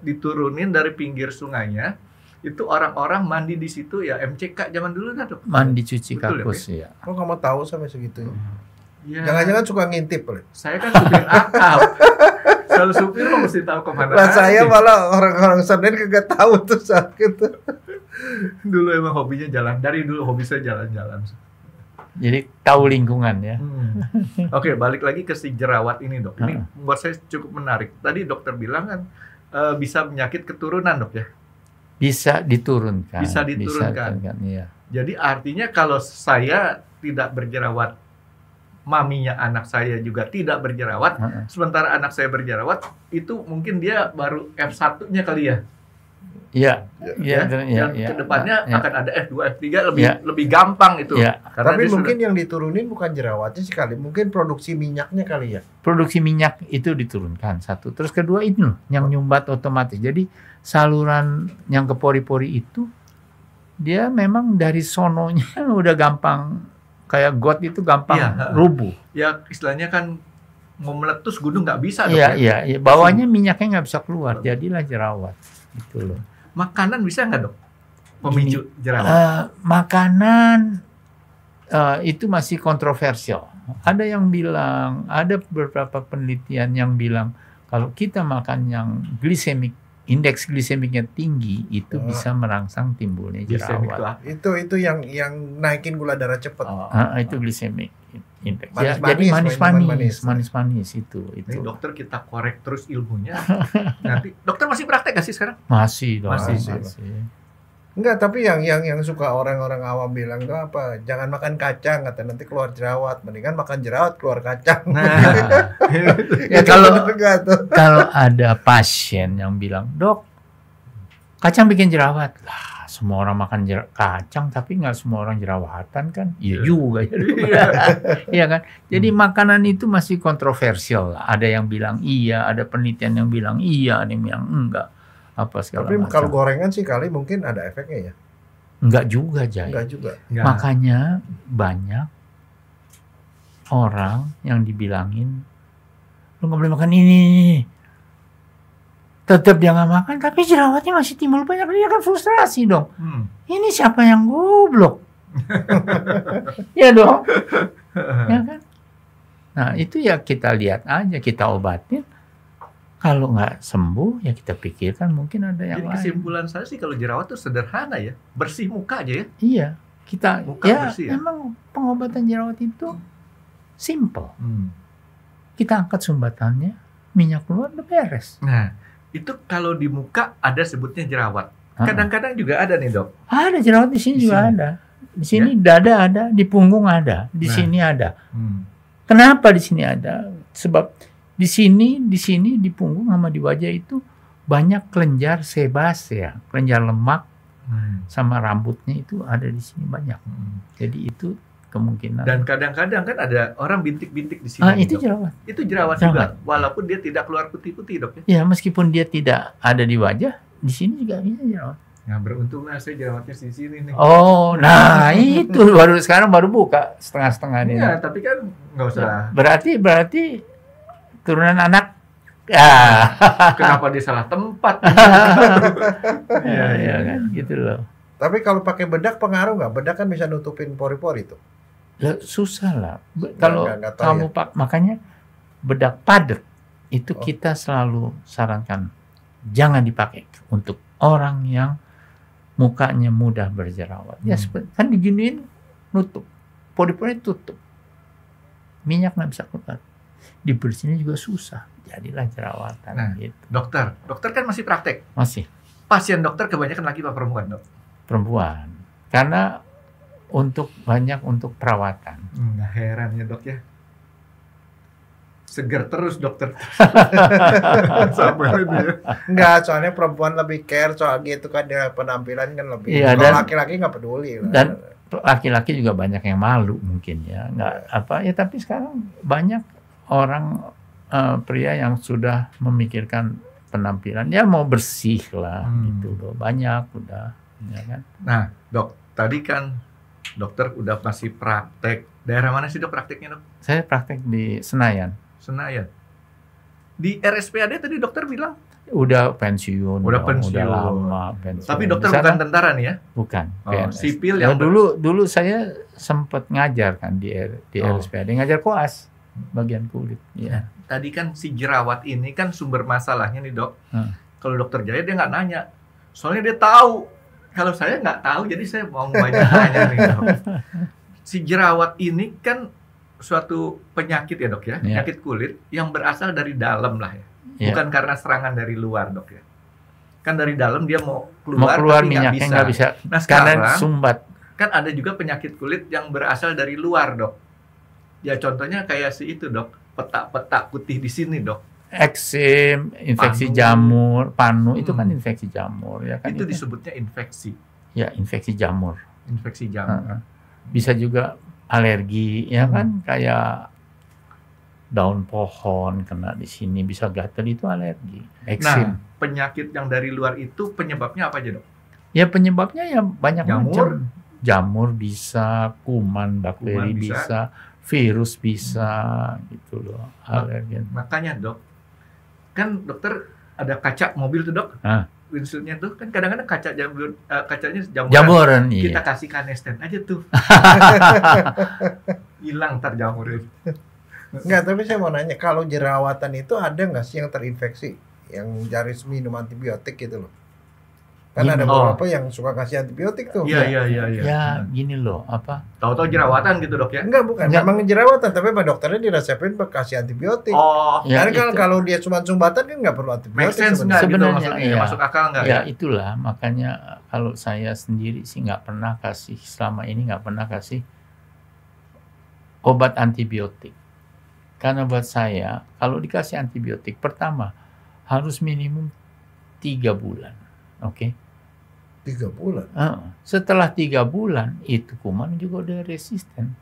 S3: diturunin dari pinggir sungainya. Itu orang-orang mandi di situ
S1: ya MCK zaman dulu kan tuh. Mandi cuci Betul kakus ya.
S2: Kok ya. kamu tahu sampai segitu? Hmm. Ya. Jangan-jangan suka ngintip, boleh. Saya kan supir akal. Kalau supir lo mesti tahu
S3: kemana. Lah saya malah
S2: orang-orang Senin kagak tahu tuh saat itu. dulu
S3: emang hobinya jalan. Dari dulu hobi saya jalan-jalan.
S1: Jadi tahu lingkungan ya. Hmm.
S3: Oke, okay, balik lagi ke si jerawat ini, Dok. Ini hmm. buat saya cukup menarik. Tadi dokter bilang kan uh, bisa penyakit keturunan, Dok ya.
S1: Bisa diturunkan. Bisa diturunkan. Bisa diturunkan
S3: iya. Jadi artinya kalau saya tidak berjerawat maminya anak saya juga tidak berjerawat, uh sementara anak saya berjerawat, itu mungkin dia baru F1-nya kali ya.
S1: Iya. Ya, iya, ya, ya, ya, kedepannya ya, akan
S2: ada F2, F3 lebih ya. lebih gampang itu. Ya. Karena Tapi mungkin yang diturunin bukan jerawatnya sekali, mungkin produksi minyaknya kali ya.
S1: Produksi minyak itu diturunkan satu. Terus kedua itu yang nyumbat otomatis. Jadi saluran yang ke pori-pori itu dia memang dari sononya udah gampang kayak got itu gampang ya, rubuh.
S3: Ya istilahnya kan mau meletus gunung nggak bisa. Iya, ya. iya iya, ya. bawahnya
S1: minyaknya nggak bisa keluar, jadilah jerawat. Gitu loh. Makanan bisa nggak dok? Pemicu jerawat? Uh, makanan uh, itu masih kontroversial. Ada yang bilang, ada beberapa penelitian yang bilang kalau kita makan yang glisemik indeks glisemiknya tinggi itu oh. bisa merangsang timbulnya jerawat.
S2: Itu itu yang yang naikin gula darah cepat. Oh. Ah, ah itu glisemik
S1: indeks. Manis, ya, manis, jadi manis-manis, manis-manis manis, itu itu. Jadi
S2: dokter kita korek terus ilmunya. Nanti dokter masih praktek gak sih sekarang? Masih dong. Masih. masih. masih. Enggak, tapi yang yang yang suka orang-orang awam bilang tuh apa? Jangan makan kacang kata nanti keluar jerawat. Mendingan makan jerawat keluar kacang. Nah, ya kalau
S1: kalau ada pasien yang bilang, "Dok, kacang bikin jerawat." Lah, semua orang makan kacang tapi nggak semua orang jerawatan kan? Iya, iya. juga ya. Iya. iya kan? Jadi hmm. makanan itu masih kontroversial. Ada yang bilang iya, ada penelitian yang bilang iya,
S2: ada yang bilang enggak
S1: apa segala Tapi macam. kalau
S2: gorengan sih kali mungkin ada efeknya ya.
S1: Enggak juga, Jay. Enggak juga. Enggak. Makanya banyak orang yang dibilangin lu nggak boleh makan ini. Tetap dia nggak makan, tapi jerawatnya masih timbul banyak. Dia kan frustrasi dong. Hmm. Ini siapa yang goblok?
S4: ya dong. ya kan?
S1: Nah, itu ya kita lihat aja, kita obatin. Kalau nggak sembuh ya kita pikirkan mungkin ada yang Jadi lain. kesimpulan
S3: saya sih kalau jerawat itu sederhana ya, bersih muka
S1: aja ya. Iya, kita muka ya, bersih ya. Emang pengobatan jerawat itu hmm. simple. Hmm. Kita angkat sumbatannya, minyak keluar udah beres. Nah,
S3: itu kalau di muka ada sebutnya jerawat. Ah. Kadang-kadang juga ada nih dok.
S1: Ada jerawat di sini, di sini. juga ada. Di sini ya? dada ada, di punggung ada, di nah. sini ada. Hmm. Kenapa di sini ada? Sebab di sini, di sini, di punggung sama di wajah itu banyak kelenjar sebas ya kelenjar lemak hmm. sama rambutnya itu ada di sini banyak. Hmm. Jadi itu kemungkinan. Dan
S3: kadang-kadang kan ada orang bintik-bintik di sini. Ah, itu jerawat. Itu jerawat, jerawat juga, walaupun dia tidak keluar putih-putih dok. Ya. ya?
S1: meskipun dia tidak ada di wajah, di sini juga bisa jerawat.
S3: Nah beruntunglah saya jerawatnya di sini nih. Oh, nah itu baru
S1: sekarang baru buka setengah-setengah ini Ya, tapi
S3: kan nggak usah.
S1: Berarti berarti turunan anak ya kenapa di salah
S3: tempat
S2: ya, ya kan gitu loh tapi kalau pakai bedak pengaruh nggak bedak kan bisa nutupin pori-pori itu
S1: lah, susah
S2: lah kalau kamu ya.
S1: pak makanya bedak padat itu oh. kita selalu sarankan jangan dipakai untuk orang yang mukanya mudah berjerawat. Ya, hmm. Ya kan diginiin nutup, pori-pori tutup, minyak nggak bisa keluar dibersihnya juga susah. Jadilah jerawatan nah, gitu. Dokter,
S3: dokter kan masih praktek? Masih. Pasien dokter kebanyakan lagi Pak perempuan, Dok?
S1: Perempuan. Karena untuk banyak untuk perawatan. Hmm, nggak hmm, heran ya, Dok
S3: ya. Seger terus dokter. Sabar ini. Enggak,
S2: ya. soalnya perempuan lebih care soal gitu kan dengan penampilan kan lebih. Iya, Kalau laki-laki nggak peduli. Dan
S1: laki-laki juga banyak yang malu mungkin ya nggak apa ya tapi sekarang banyak orang uh, pria yang sudah memikirkan penampilan ya mau bersih lah hmm. gitu loh banyak udah ya kan nah dok tadi kan dokter udah masih praktek daerah mana
S3: sih dok prakteknya dok
S1: saya praktek di Senayan
S3: Senayan di RSPAD tadi dokter bilang
S1: udah pensiun udah dong, pensiun udah lama pensiun tapi dokter Misalnya, bukan tentara nih ya bukan oh, sipil nah, yang nah, dulu dulu saya sempat ngajar kan di di oh. RSPAD ngajar koas bagian kulit. Ya.
S3: Tadi kan si jerawat ini kan sumber masalahnya nih dok. Hmm. Kalau dokter Jaya dia nggak nanya, soalnya dia tahu. Kalau saya nggak tahu, jadi saya mau banyak nanya nih dok. Si jerawat ini kan suatu penyakit ya dok ya, ya. penyakit kulit yang berasal dari dalam lah ya, ya, bukan karena serangan dari luar dok ya. Kan dari dalam dia mau keluar, mau keluar tapi nggak bisa. bisa. Nah sekarang karena sumbat. Kan ada juga penyakit kulit yang berasal dari luar dok Ya contohnya kayak si itu dok, petak-petak putih di sini dok.
S1: Eksim, infeksi panu. jamur, panu hmm. itu kan hmm. infeksi jamur ya kan. Itu, itu
S3: disebutnya infeksi.
S1: Ya infeksi jamur.
S3: Infeksi jamur.
S1: Bisa juga alergi ya hmm. kan kayak daun pohon kena di sini bisa gatal itu alergi. Eksim. Nah
S3: penyakit yang dari luar itu penyebabnya apa aja dok?
S1: Ya penyebabnya ya banyak jamur. macam. Jamur bisa, kuman, bakteri kuman bisa, bisa virus bisa gitu loh alergen.
S3: Makanya dok, kan dokter ada kaca mobil tuh dok. Ah. tuh kan kadang-kadang kaca jambur, uh, eh, kacanya Jamuran, jamuran iya. kita iya. kasih kanesten aja tuh.
S2: Hilang ntar jamurin. Enggak, tapi saya mau nanya, kalau jerawatan itu ada nggak sih yang terinfeksi? Yang jaris minum antibiotik gitu loh? Kan ada oh. beberapa oh. yang suka kasih antibiotik tuh. Iya, iya, iya, iya. Ya, gini loh, apa? Tahu-tahu jerawatan gitu, Dok ya? Enggak, bukan. Enggak. Memang jerawatan, tapi Pak dokternya diresepin kasih antibiotik. Oh, ya, Karena kan kalau dia cuma sumbatan kan nggak perlu antibiotik. Make sense sebenarnya, gitu, sebenarnya gitu, maksudnya, ya, masuk akal nggak? Ya, ya,
S1: itulah makanya kalau saya sendiri sih nggak pernah kasih selama ini nggak pernah kasih obat antibiotik. Karena buat saya, kalau dikasih antibiotik pertama harus minimum tiga bulan, oke? Okay?
S2: Tiga bulan.
S1: Uh, setelah tiga bulan itu kuman juga udah resisten.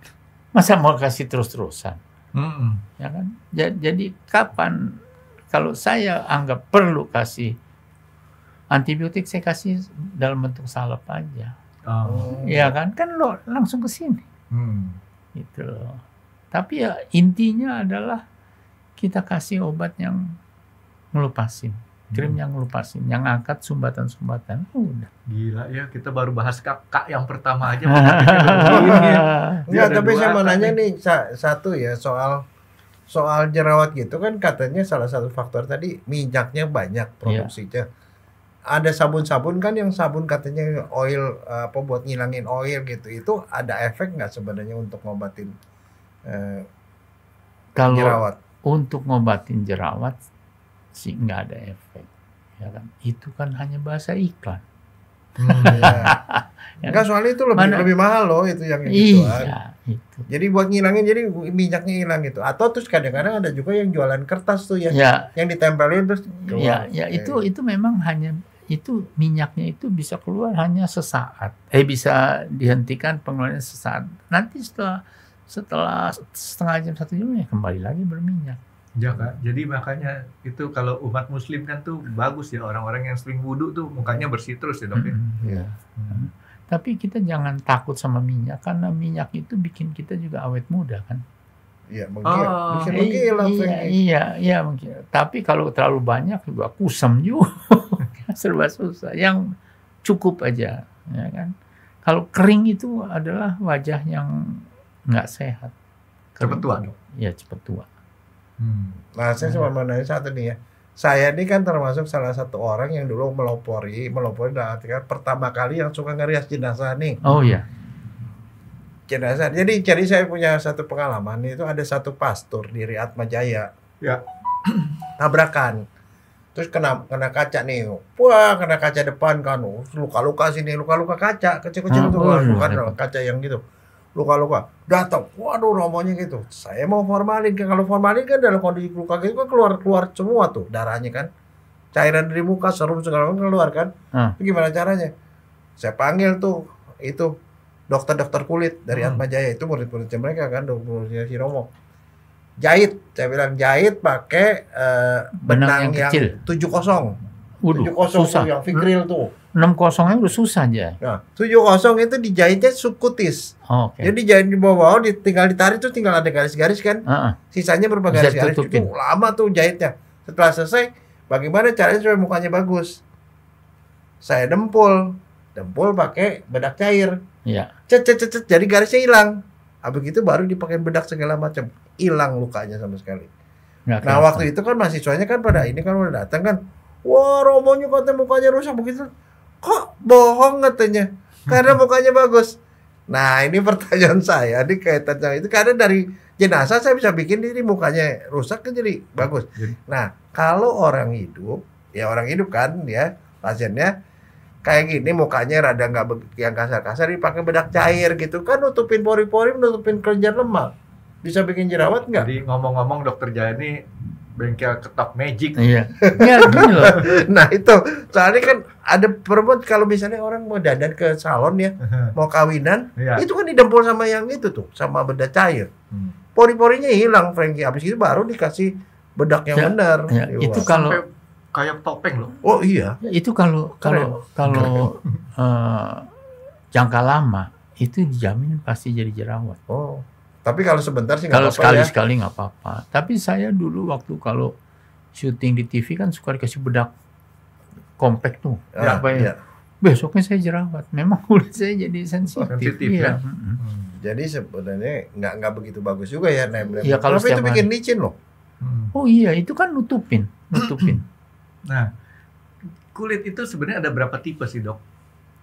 S1: Masa mau kasih terus-terusan? Mm -mm. Ya kan? Jadi kapan kalau saya anggap perlu kasih antibiotik saya kasih dalam bentuk salep aja. Oh. Ya kan? Kan lo langsung ke sini. Hmm. Gitu Tapi ya intinya adalah kita kasih obat yang ngelupasin krim hmm. yang sih, yang angkat sumbatan-sumbatan udah. Gila ya, kita baru bahas kakak yang
S3: pertama aja. Enggak, iya. tapi saya mau nanya
S2: nih satu ya soal soal jerawat gitu kan katanya salah satu faktor tadi minyaknya banyak iya. produksinya. Yeah. Ada sabun-sabun kan yang sabun katanya oil apa buat ngilangin oil gitu. Itu ada efek nggak sebenarnya untuk ngobatin eh, kalau jerawat?
S1: Untuk ngobatin jerawat sih nggak ada efek ya kan itu kan hanya bahasa iklan hmm,
S2: iya. ya. ya soalnya itu lebih Mana? lebih mahal loh itu yang itu iya, kan. itu. jadi buat ngilangin jadi minyaknya hilang gitu atau terus kadang-kadang ada juga yang jualan kertas tuh yang ya. yang ditempelin terus keluar. ya ya okay. itu
S1: iya. itu memang hanya itu minyaknya itu bisa keluar hanya sesaat eh bisa dihentikan pengeluaran sesaat nanti setelah setelah setengah jam satu jam ya kembali lagi berminyak
S3: Jaga. Ya, Jadi makanya itu kalau umat muslim kan tuh bagus ya orang-orang yang sering wudhu tuh mukanya bersih terus ya dok ya. Hmm,
S1: yeah. hmm. Tapi kita jangan takut sama minyak karena minyak itu bikin kita juga awet muda kan. Iya mungkin. oh, bisa iya, iya, iya, iya mungkin. Tapi kalau terlalu banyak juga kusam juga, serba susah. Yang cukup aja, ya kan. Kalau kering itu adalah wajah yang nggak sehat. Kering, cepet tua dong. Iya cepet tua.
S2: Hmm. Nah, saya cuma nah. mau nanya satu nih ya. Saya ini kan termasuk salah satu orang yang dulu melopori, melopori dalam arti pertama kali yang suka ngerias jenazah nih. Oh iya. Jenazah. Jadi jadi saya punya satu pengalaman itu ada satu pastor di Atma Majaya. Ya. Tabrakan. Terus kena kena kaca nih. Wah, kena kaca depan kan. Oh, luka-luka sini, luka-luka kaca, kecil-kecil ah, tuh oh, luka, luka iya, iya. kaca yang gitu luka-luka datang waduh romonya gitu saya mau formalin kan, kalau formalin kan dalam kondisi luka gitu kan keluar keluar semua tuh darahnya kan cairan dari muka serum segala macam keluar kan hmm. gimana caranya saya panggil tuh itu dokter-dokter kulit dari hmm. Jaya itu murid-muridnya mereka kan dokternya si Romo jahit saya bilang jahit pakai uh, benang, benang yang, tujuh kosong,
S1: tujuh kosong yang
S2: Fikril tuh
S1: enam kosongnya udah susah aja.
S2: Nah, tujuh kosong itu dijahitnya sukutis. Oh, okay. Jadi jahit di bawah, di, tinggal ditarik tuh tinggal ada garis-garis kan. Uh -uh. Sisanya berupa garis-garis. Itu lama tuh jahitnya. Setelah selesai, bagaimana caranya supaya mukanya bagus? Saya dempul, dempul pakai bedak cair. Iya. Cet cet cet, jadi garisnya hilang. Habis itu baru dipakai bedak segala macam, hilang lukanya sama sekali.
S4: Gak nah waktu
S2: itu kan mahasiswanya kan pada ini kan udah datang kan, wah romonya katanya mukanya rusak begitu kok bohong katanya karena mukanya bagus. Nah ini pertanyaan saya ini kaitan sama itu karena dari jenazah saya bisa bikin diri mukanya rusak kan jadi bagus. Nah kalau orang hidup ya orang hidup kan ya pasiennya kayak gini mukanya rada nggak yang kasar-kasar dipakai bedak cair gitu kan nutupin pori-pori nutupin kelenjar lemak bisa bikin jerawat nggak? Jadi ngomong-ngomong dokter Jaya ini bengkel ketok magic. Iya.
S4: ya, gini
S2: loh. Nah itu soalnya kan ada perempuan kalau misalnya orang mau dandan ke salon ya, mau kawinan, iya. itu kan didempul sama yang itu tuh, sama benda cair. Hmm. Pori-porinya hilang, Frankie. abis itu baru dikasih bedak yang ya, benar. Ya, iya. itu kalau Sampai kayak topeng loh. Oh iya. Ya, itu kalau kalau Keren. kalau
S1: uh, jangka lama itu dijamin pasti jadi jerawat. Oh.
S2: Tapi kalau sebentar sih Kalau sekali-sekali
S1: ya. nggak apa-apa. Tapi saya dulu waktu kalau syuting di TV kan suka dikasih bedak compact tuh. Ya, berapa ya? Iya. Besoknya saya jerawat. Memang kulit saya jadi sensitif.
S2: Sensitif ya. ya. Hmm. Jadi sebenarnya nggak nggak begitu bagus juga ya nempel. Ya kalau itu bikin licin
S4: loh.
S1: Hmm. Oh iya, itu kan nutupin, nutupin. nah,
S3: kulit itu sebenarnya ada berapa tipe sih dok?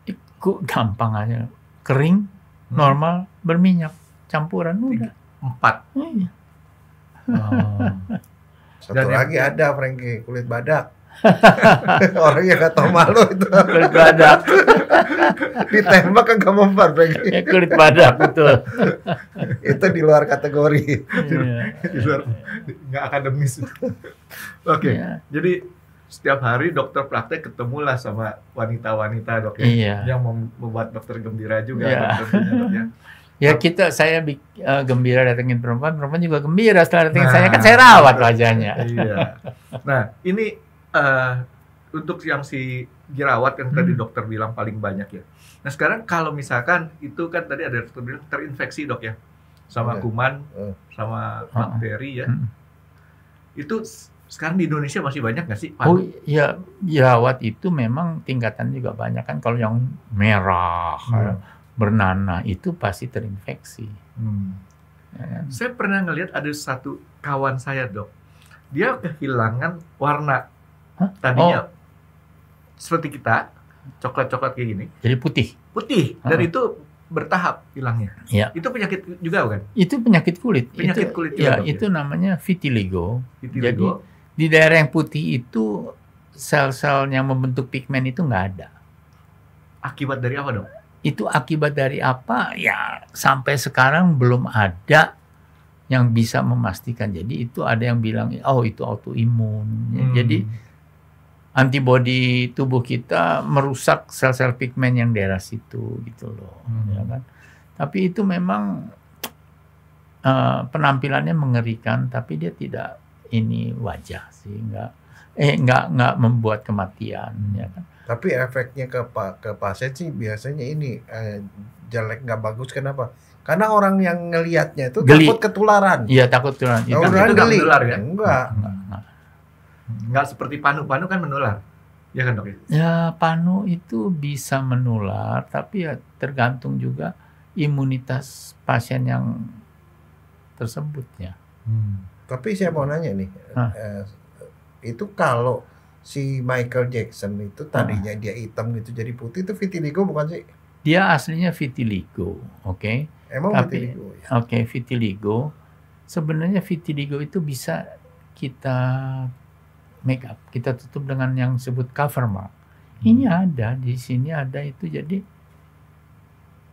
S1: Iku gampang aja, kering, hmm. normal, berminyak campuran udah. Empat. Hmm.
S2: Oh. Satu Dan lagi ada Frankie kulit badak. yang gak tau malu itu. Kulit badak. Ditembak kan gak mempar Frankie. Ya, kulit badak betul.
S3: itu di luar kategori. Yeah. di luar iya. nggak akademis. Oke. Okay. Iya. Yeah. Jadi setiap hari dokter praktek ketemulah sama wanita-wanita dok ya, iya. yang membuat dokter gembira juga yeah. dokter, dokter dokter.
S1: Ya. Ya kita saya uh, gembira datengin perempuan, perempuan juga gembira
S4: setelah datengin nah, saya kan saya rawat iya, wajahnya. Iya. Nah,
S3: ini uh, untuk yang si jerawat yang tadi hmm. dokter bilang paling banyak ya. Nah, sekarang kalau misalkan itu kan tadi ada dokter bilang terinfeksi, Dok ya. Sama okay. Iya. kuman, uh. sama bakteri ya. Hmm. Itu sekarang di Indonesia masih banyak nggak sih? Oh
S1: iya, jerawat itu memang tingkatan juga banyak kan kalau yang merah, hmm bernanah itu pasti terinfeksi. Hmm. Ya
S3: kan? Saya pernah ngelihat ada satu kawan saya dok, dia kehilangan warna Hah? tadinya oh. seperti kita coklat-coklat kayak gini. Jadi putih. Putih dan hmm. itu bertahap hilangnya. Ya. Itu penyakit juga kan?
S1: Itu penyakit kulit. Penyakit itu, kulit juga. Ya, itu ya? namanya vitiligo. vitiligo. Jadi di daerah yang putih itu sel-sel yang membentuk pigmen itu nggak ada. Akibat dari apa dong? itu akibat dari apa? Ya sampai sekarang belum ada yang bisa memastikan. Jadi itu ada yang bilang oh itu autoimun. Ya, hmm. Jadi antibodi tubuh kita merusak sel-sel pigmen yang daerah situ gitu loh, hmm. ya kan? Tapi itu memang uh, penampilannya mengerikan, tapi dia tidak ini wajah sehingga nggak eh nggak nggak membuat kematian, ya kan?
S2: tapi efeknya ke ke pasien sih biasanya ini eh, jelek nggak bagus kenapa karena orang yang ngelihatnya itu geli. takut ketularan iya takut ketularan ya, itu geli. menular kan enggak
S1: enggak
S3: seperti panu panu kan menular ya kan dok
S1: ya panu itu bisa menular tapi ya tergantung juga imunitas pasien yang tersebutnya
S4: hmm.
S2: tapi saya mau nanya nih eh, itu kalau si Michael Jackson itu ah. tadinya dia hitam gitu jadi putih itu vitiligo bukan sih?
S1: Dia aslinya vitiligo, oke. Okay? Emang Tapi, vitiligo. Ya? Oke, okay, vitiligo. Sebenarnya vitiligo itu bisa kita make up, kita tutup dengan yang sebut cover mark. Hmm. Ini ada di sini ada itu jadi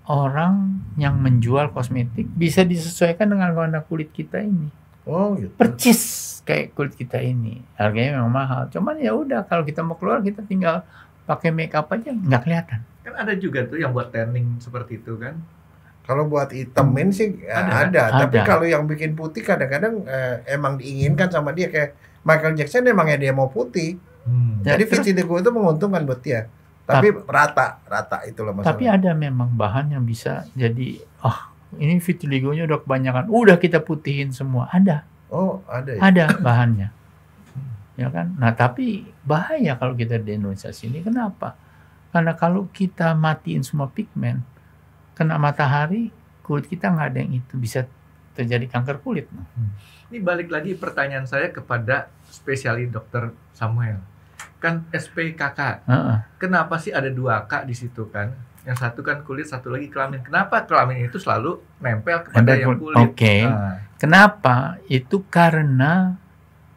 S1: orang yang menjual kosmetik bisa disesuaikan dengan warna kulit kita ini. Oh gitu. Percis kayak kulit kita ini. Harganya memang mahal. Cuman ya udah kalau kita mau keluar kita tinggal pakai make up aja nggak kelihatan.
S3: Kan ada juga tuh yang buat tanning seperti itu
S2: kan. Kalau buat hitamin sih ya ada, ada. Kan? ada. tapi kalau yang bikin putih kadang-kadang eh, emang diinginkan sama dia kayak Michael Jackson emangnya dia mau putih. Hmm. Ya, jadi ya, Gue itu menguntungkan buat dia. Tapi, tapi rata, rata itulah masalahnya. Tapi ada
S1: memang bahan yang bisa jadi oh ini vitiligonya udah kebanyakan. Udah kita putihin semua. Ada. Oh, ada ya. Ada bahannya. Ya kan? Nah, tapi bahaya kalau kita di Indonesia sini. Kenapa? Karena kalau kita matiin semua pigmen, kena matahari, kulit kita nggak ada yang itu bisa terjadi kanker kulit. Hmm.
S3: Ini balik lagi pertanyaan saya kepada spesialis dokter Samuel. Kan SPKK. Uh -uh. Kenapa sih ada dua K di situ kan? yang satu kan kulit, satu lagi kelamin. Kenapa kelamin itu selalu nempel kepada Nempel, yang kulit? Oke. Okay. Nah.
S1: Kenapa? Itu karena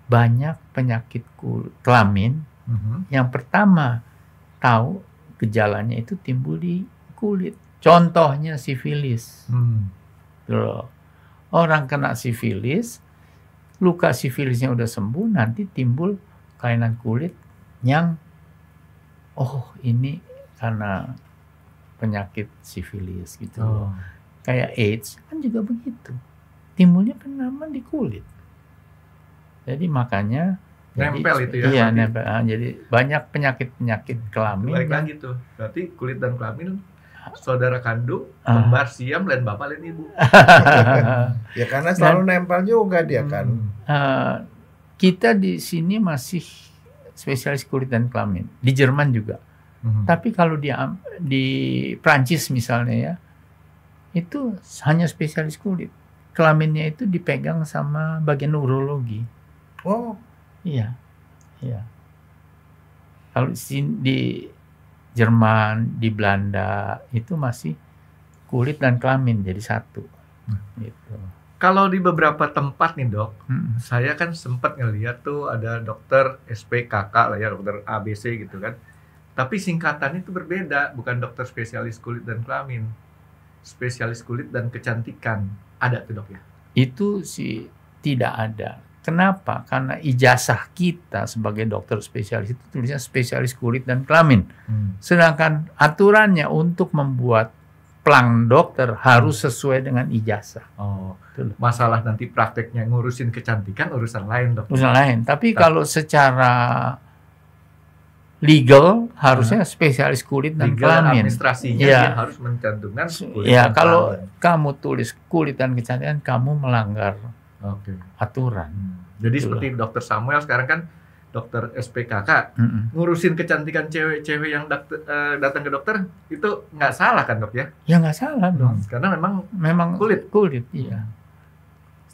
S1: banyak penyakit kulit, kelamin. Mm -hmm. Yang pertama tahu gejalanya itu timbul di kulit. Contohnya sifilis. Mm. Orang kena sifilis, luka sifilisnya udah sembuh, nanti timbul kelainan kulit yang oh ini karena penyakit sifilis gitu oh. kayak AIDS kan juga begitu timbulnya kenaman di kulit jadi makanya nempel itu ya iya nempel ah, jadi banyak
S2: penyakit penyakit kelamin balik kan.
S3: lagi tuh berarti kulit dan kelamin ah. saudara kandung ah. kembar siam lain bapak lain ibu ya karena selalu dan,
S2: nempel juga dia
S1: kan uh, kita di sini masih spesialis kulit dan kelamin di Jerman juga hmm Tapi kalau di di Prancis misalnya ya, itu hanya spesialis kulit. Kelaminnya itu dipegang sama bagian urologi.
S2: Oh,
S4: iya,
S1: iya. Kalau di Jerman, di Belanda itu masih kulit dan kelamin jadi satu. Hmm. Gitu.
S3: Kalau di beberapa tempat nih dok, hmm. saya kan sempat ngeliat tuh ada dokter SPKK lah ya dokter ABC gitu kan tapi singkatan itu berbeda, bukan dokter spesialis kulit dan kelamin. Spesialis kulit dan kecantikan. Ada tuh dok ya?
S1: Itu sih tidak ada. Kenapa? Karena ijazah kita sebagai dokter spesialis itu tulisnya spesialis kulit dan kelamin. Hmm. Sedangkan aturannya untuk membuat plang dokter harus hmm. sesuai dengan ijazah. Oh, Betul. masalah
S3: nanti prakteknya ngurusin kecantikan urusan lain dok. Urusan lain. Tapi, Tapi. kalau
S1: secara legal hmm. harusnya hmm. spesialis kulit dan legal kelamin. Administrasinya ya. harus
S3: mencantumkan kulit. Ya, dan kalau kelamin.
S1: kamu tulis kulit dan kecantikan kamu melanggar okay. aturan. Hmm. Jadi Itulah. seperti
S3: dokter Samuel sekarang kan dokter SPKK mm-hmm. ngurusin kecantikan cewek-cewek yang dat- eh, datang ke dokter itu nggak salah kan dok ya?
S1: Ya nggak salah dong. Hmm. Karena memang memang kulit kulit iya.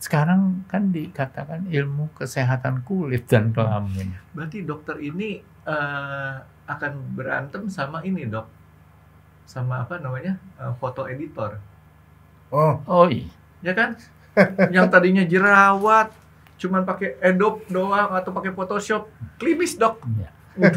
S1: Sekarang kan dikatakan ilmu kesehatan kulit dan kelamin.
S3: Berarti dokter ini uh, akan berantem sama ini dok sama apa namanya uh, foto editor oh oh iya ya kan yang tadinya jerawat cuman pakai Adobe doang atau pakai Photoshop klimis dok ya.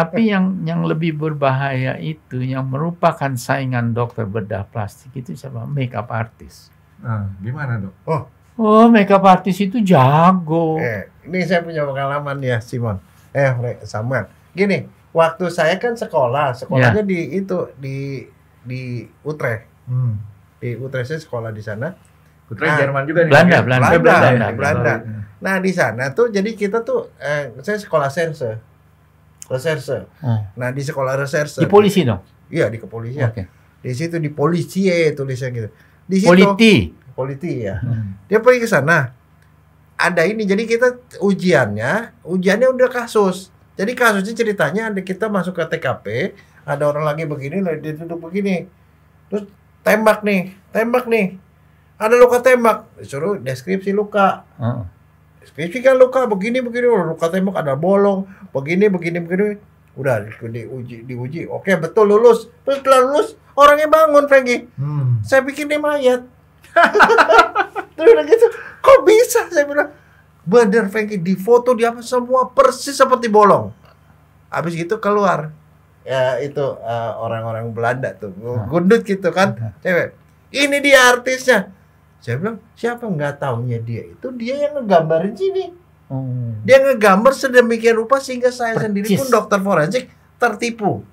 S1: tapi yang yang lebih berbahaya itu yang merupakan saingan dokter bedah plastik
S2: itu sama makeup artist nah, gimana dok oh
S1: oh makeup artist itu jago
S2: eh, ini saya punya pengalaman ya Simon eh sama Gini, waktu saya kan sekolah, sekolahnya yeah. di itu di di Utrecht. Hmm. Di Utrecht saya sekolah di sana. Utrecht nah, Jerman juga nih. Belanda, iya, Belanda, Belanda, Belanda, Belanda, Belanda. Belanda. Hmm. Nah, di sana tuh jadi kita tuh eh, saya sekolah sense. Reserse. Hmm. Nah, di sekolah reserse. Di polisi dong? Iya, di kepolisian. Okay. Di situ di polisi ya tulisnya gitu. Di situ politi. Politi ya. Hmm. Dia pergi ke sana ada ini jadi kita ujiannya ujiannya udah kasus jadi kasusnya ceritanya ada kita masuk ke TKP ada orang lagi begini lagi dia duduk begini terus tembak nih tembak nih ada luka tembak disuruh deskripsi luka uh. deskripsi kan luka begini begini luka tembak ada bolong begini begini begini udah diuji diuji oke betul lulus terus setelah lulus orangnya bangun Frankie hmm. saya bikin dia mayat Terus udah gitu, kok bisa? Saya bilang, bener Frankie di foto dia semua persis seperti bolong. Habis gitu keluar. Ya itu eh, orang-orang uh, Belanda tuh, gundut gitu kan, cewek. Ini dia artisnya. Saya bilang, siapa nggak tahunya dia itu dia yang ngegambarin sini. Hmm. Dia ngegambar sedemikian rupa sehingga saya Percis. sendiri pun dokter forensik tertipu.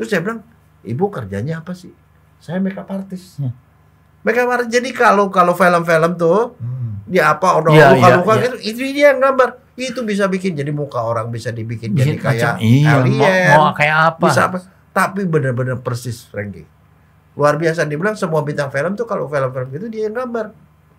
S2: Terus saya bilang, ibu kerjanya apa sih? Saya makeup artist. Ya. Mereka marah. Jadi kalau kalau film-film tuh hmm. dia apa orang ya, luka-luka iya, ya, gitu, ya. itu dia yang gambar itu bisa bikin jadi muka orang bisa dibikin iya, jadi kayak iya, alien mau, mau kayak apa bisa apa tapi benar-benar persis Frankie luar biasa dibilang semua bintang film tuh kalau film-film gitu dia yang gambar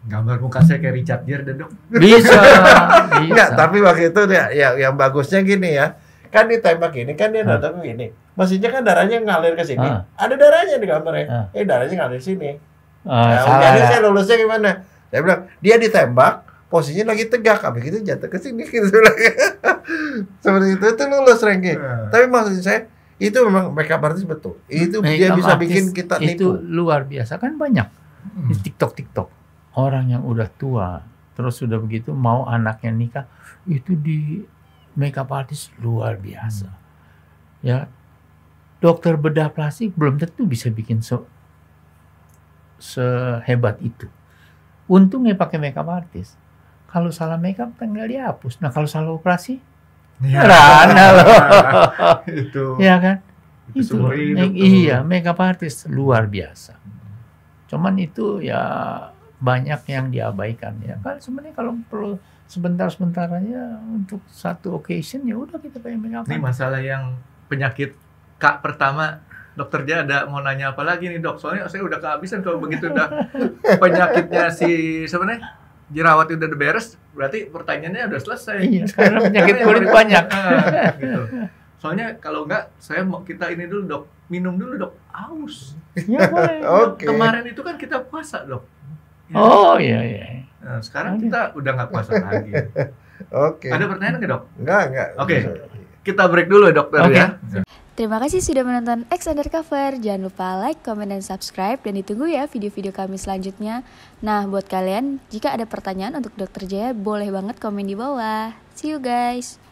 S2: gambar muka saya kayak Richard Gere dong bisa, bisa. Nggak, tapi waktu itu ya, ya yang bagusnya gini ya kan ditembak ini kan dia datang ini. mesinnya kan darahnya ngalir ke sini ah. ada darahnya di gambarnya ah. eh darahnya ngalir sini
S4: Uh, nah, salah. Jadi saya
S2: lulusnya gimana? Saya bilang dia ditembak, posisinya lagi tegak, habis itu jatuh ke sini gitu. Seperti itu itu lulus ranking. Uh. Tapi maksud saya itu memang makeup artist betul. Itu makeup dia bisa bikin kita nipu. Itu luar biasa kan banyak. Hmm. Di
S1: TikTok TikTok orang yang udah tua terus sudah begitu mau anaknya nikah itu di makeup artist luar biasa. Hmm. Ya dokter bedah plastik belum tentu bisa bikin so sehebat itu. Untungnya pakai makeup artis. Kalau salah makeup tinggal kan dihapus. Nah kalau salah operasi, ya. rana loh. itu. Ya kan? Itu, itu hidup, iya makeup artis luar biasa. Cuman itu ya banyak yang diabaikan ya. Kan sebenarnya kalau perlu sebentar-sebentar untuk satu occasion ya udah kita pakai makeup. Ini masalah
S3: yang penyakit kak pertama dokter ada mau nanya apa lagi nih dok? Soalnya saya udah kehabisan kalau begitu udah penyakitnya si sebenarnya jerawat udah beres, berarti pertanyaannya udah selesai. Iya, sekarang penyakit kulit banyak. gitu. Soalnya kalau enggak saya mau kita ini dulu dok, minum dulu dok, aus. Ya boleh. okay. Kemarin itu kan kita puasa dok.
S4: Ya. Oh iya iya.
S3: Nah, sekarang kita udah nggak puasa lagi. Oke. Okay. Ada pertanyaan nggak dok? Nggak nggak. Oke. Okay. Kita break dulu ya, dokter okay. ya. Terima kasih sudah menonton X Undercover. Jangan lupa like, comment, dan subscribe. Dan
S1: ditunggu ya video-video kami selanjutnya. Nah, buat kalian, jika ada pertanyaan untuk Dokter Jaya, boleh banget komen di bawah. See you guys!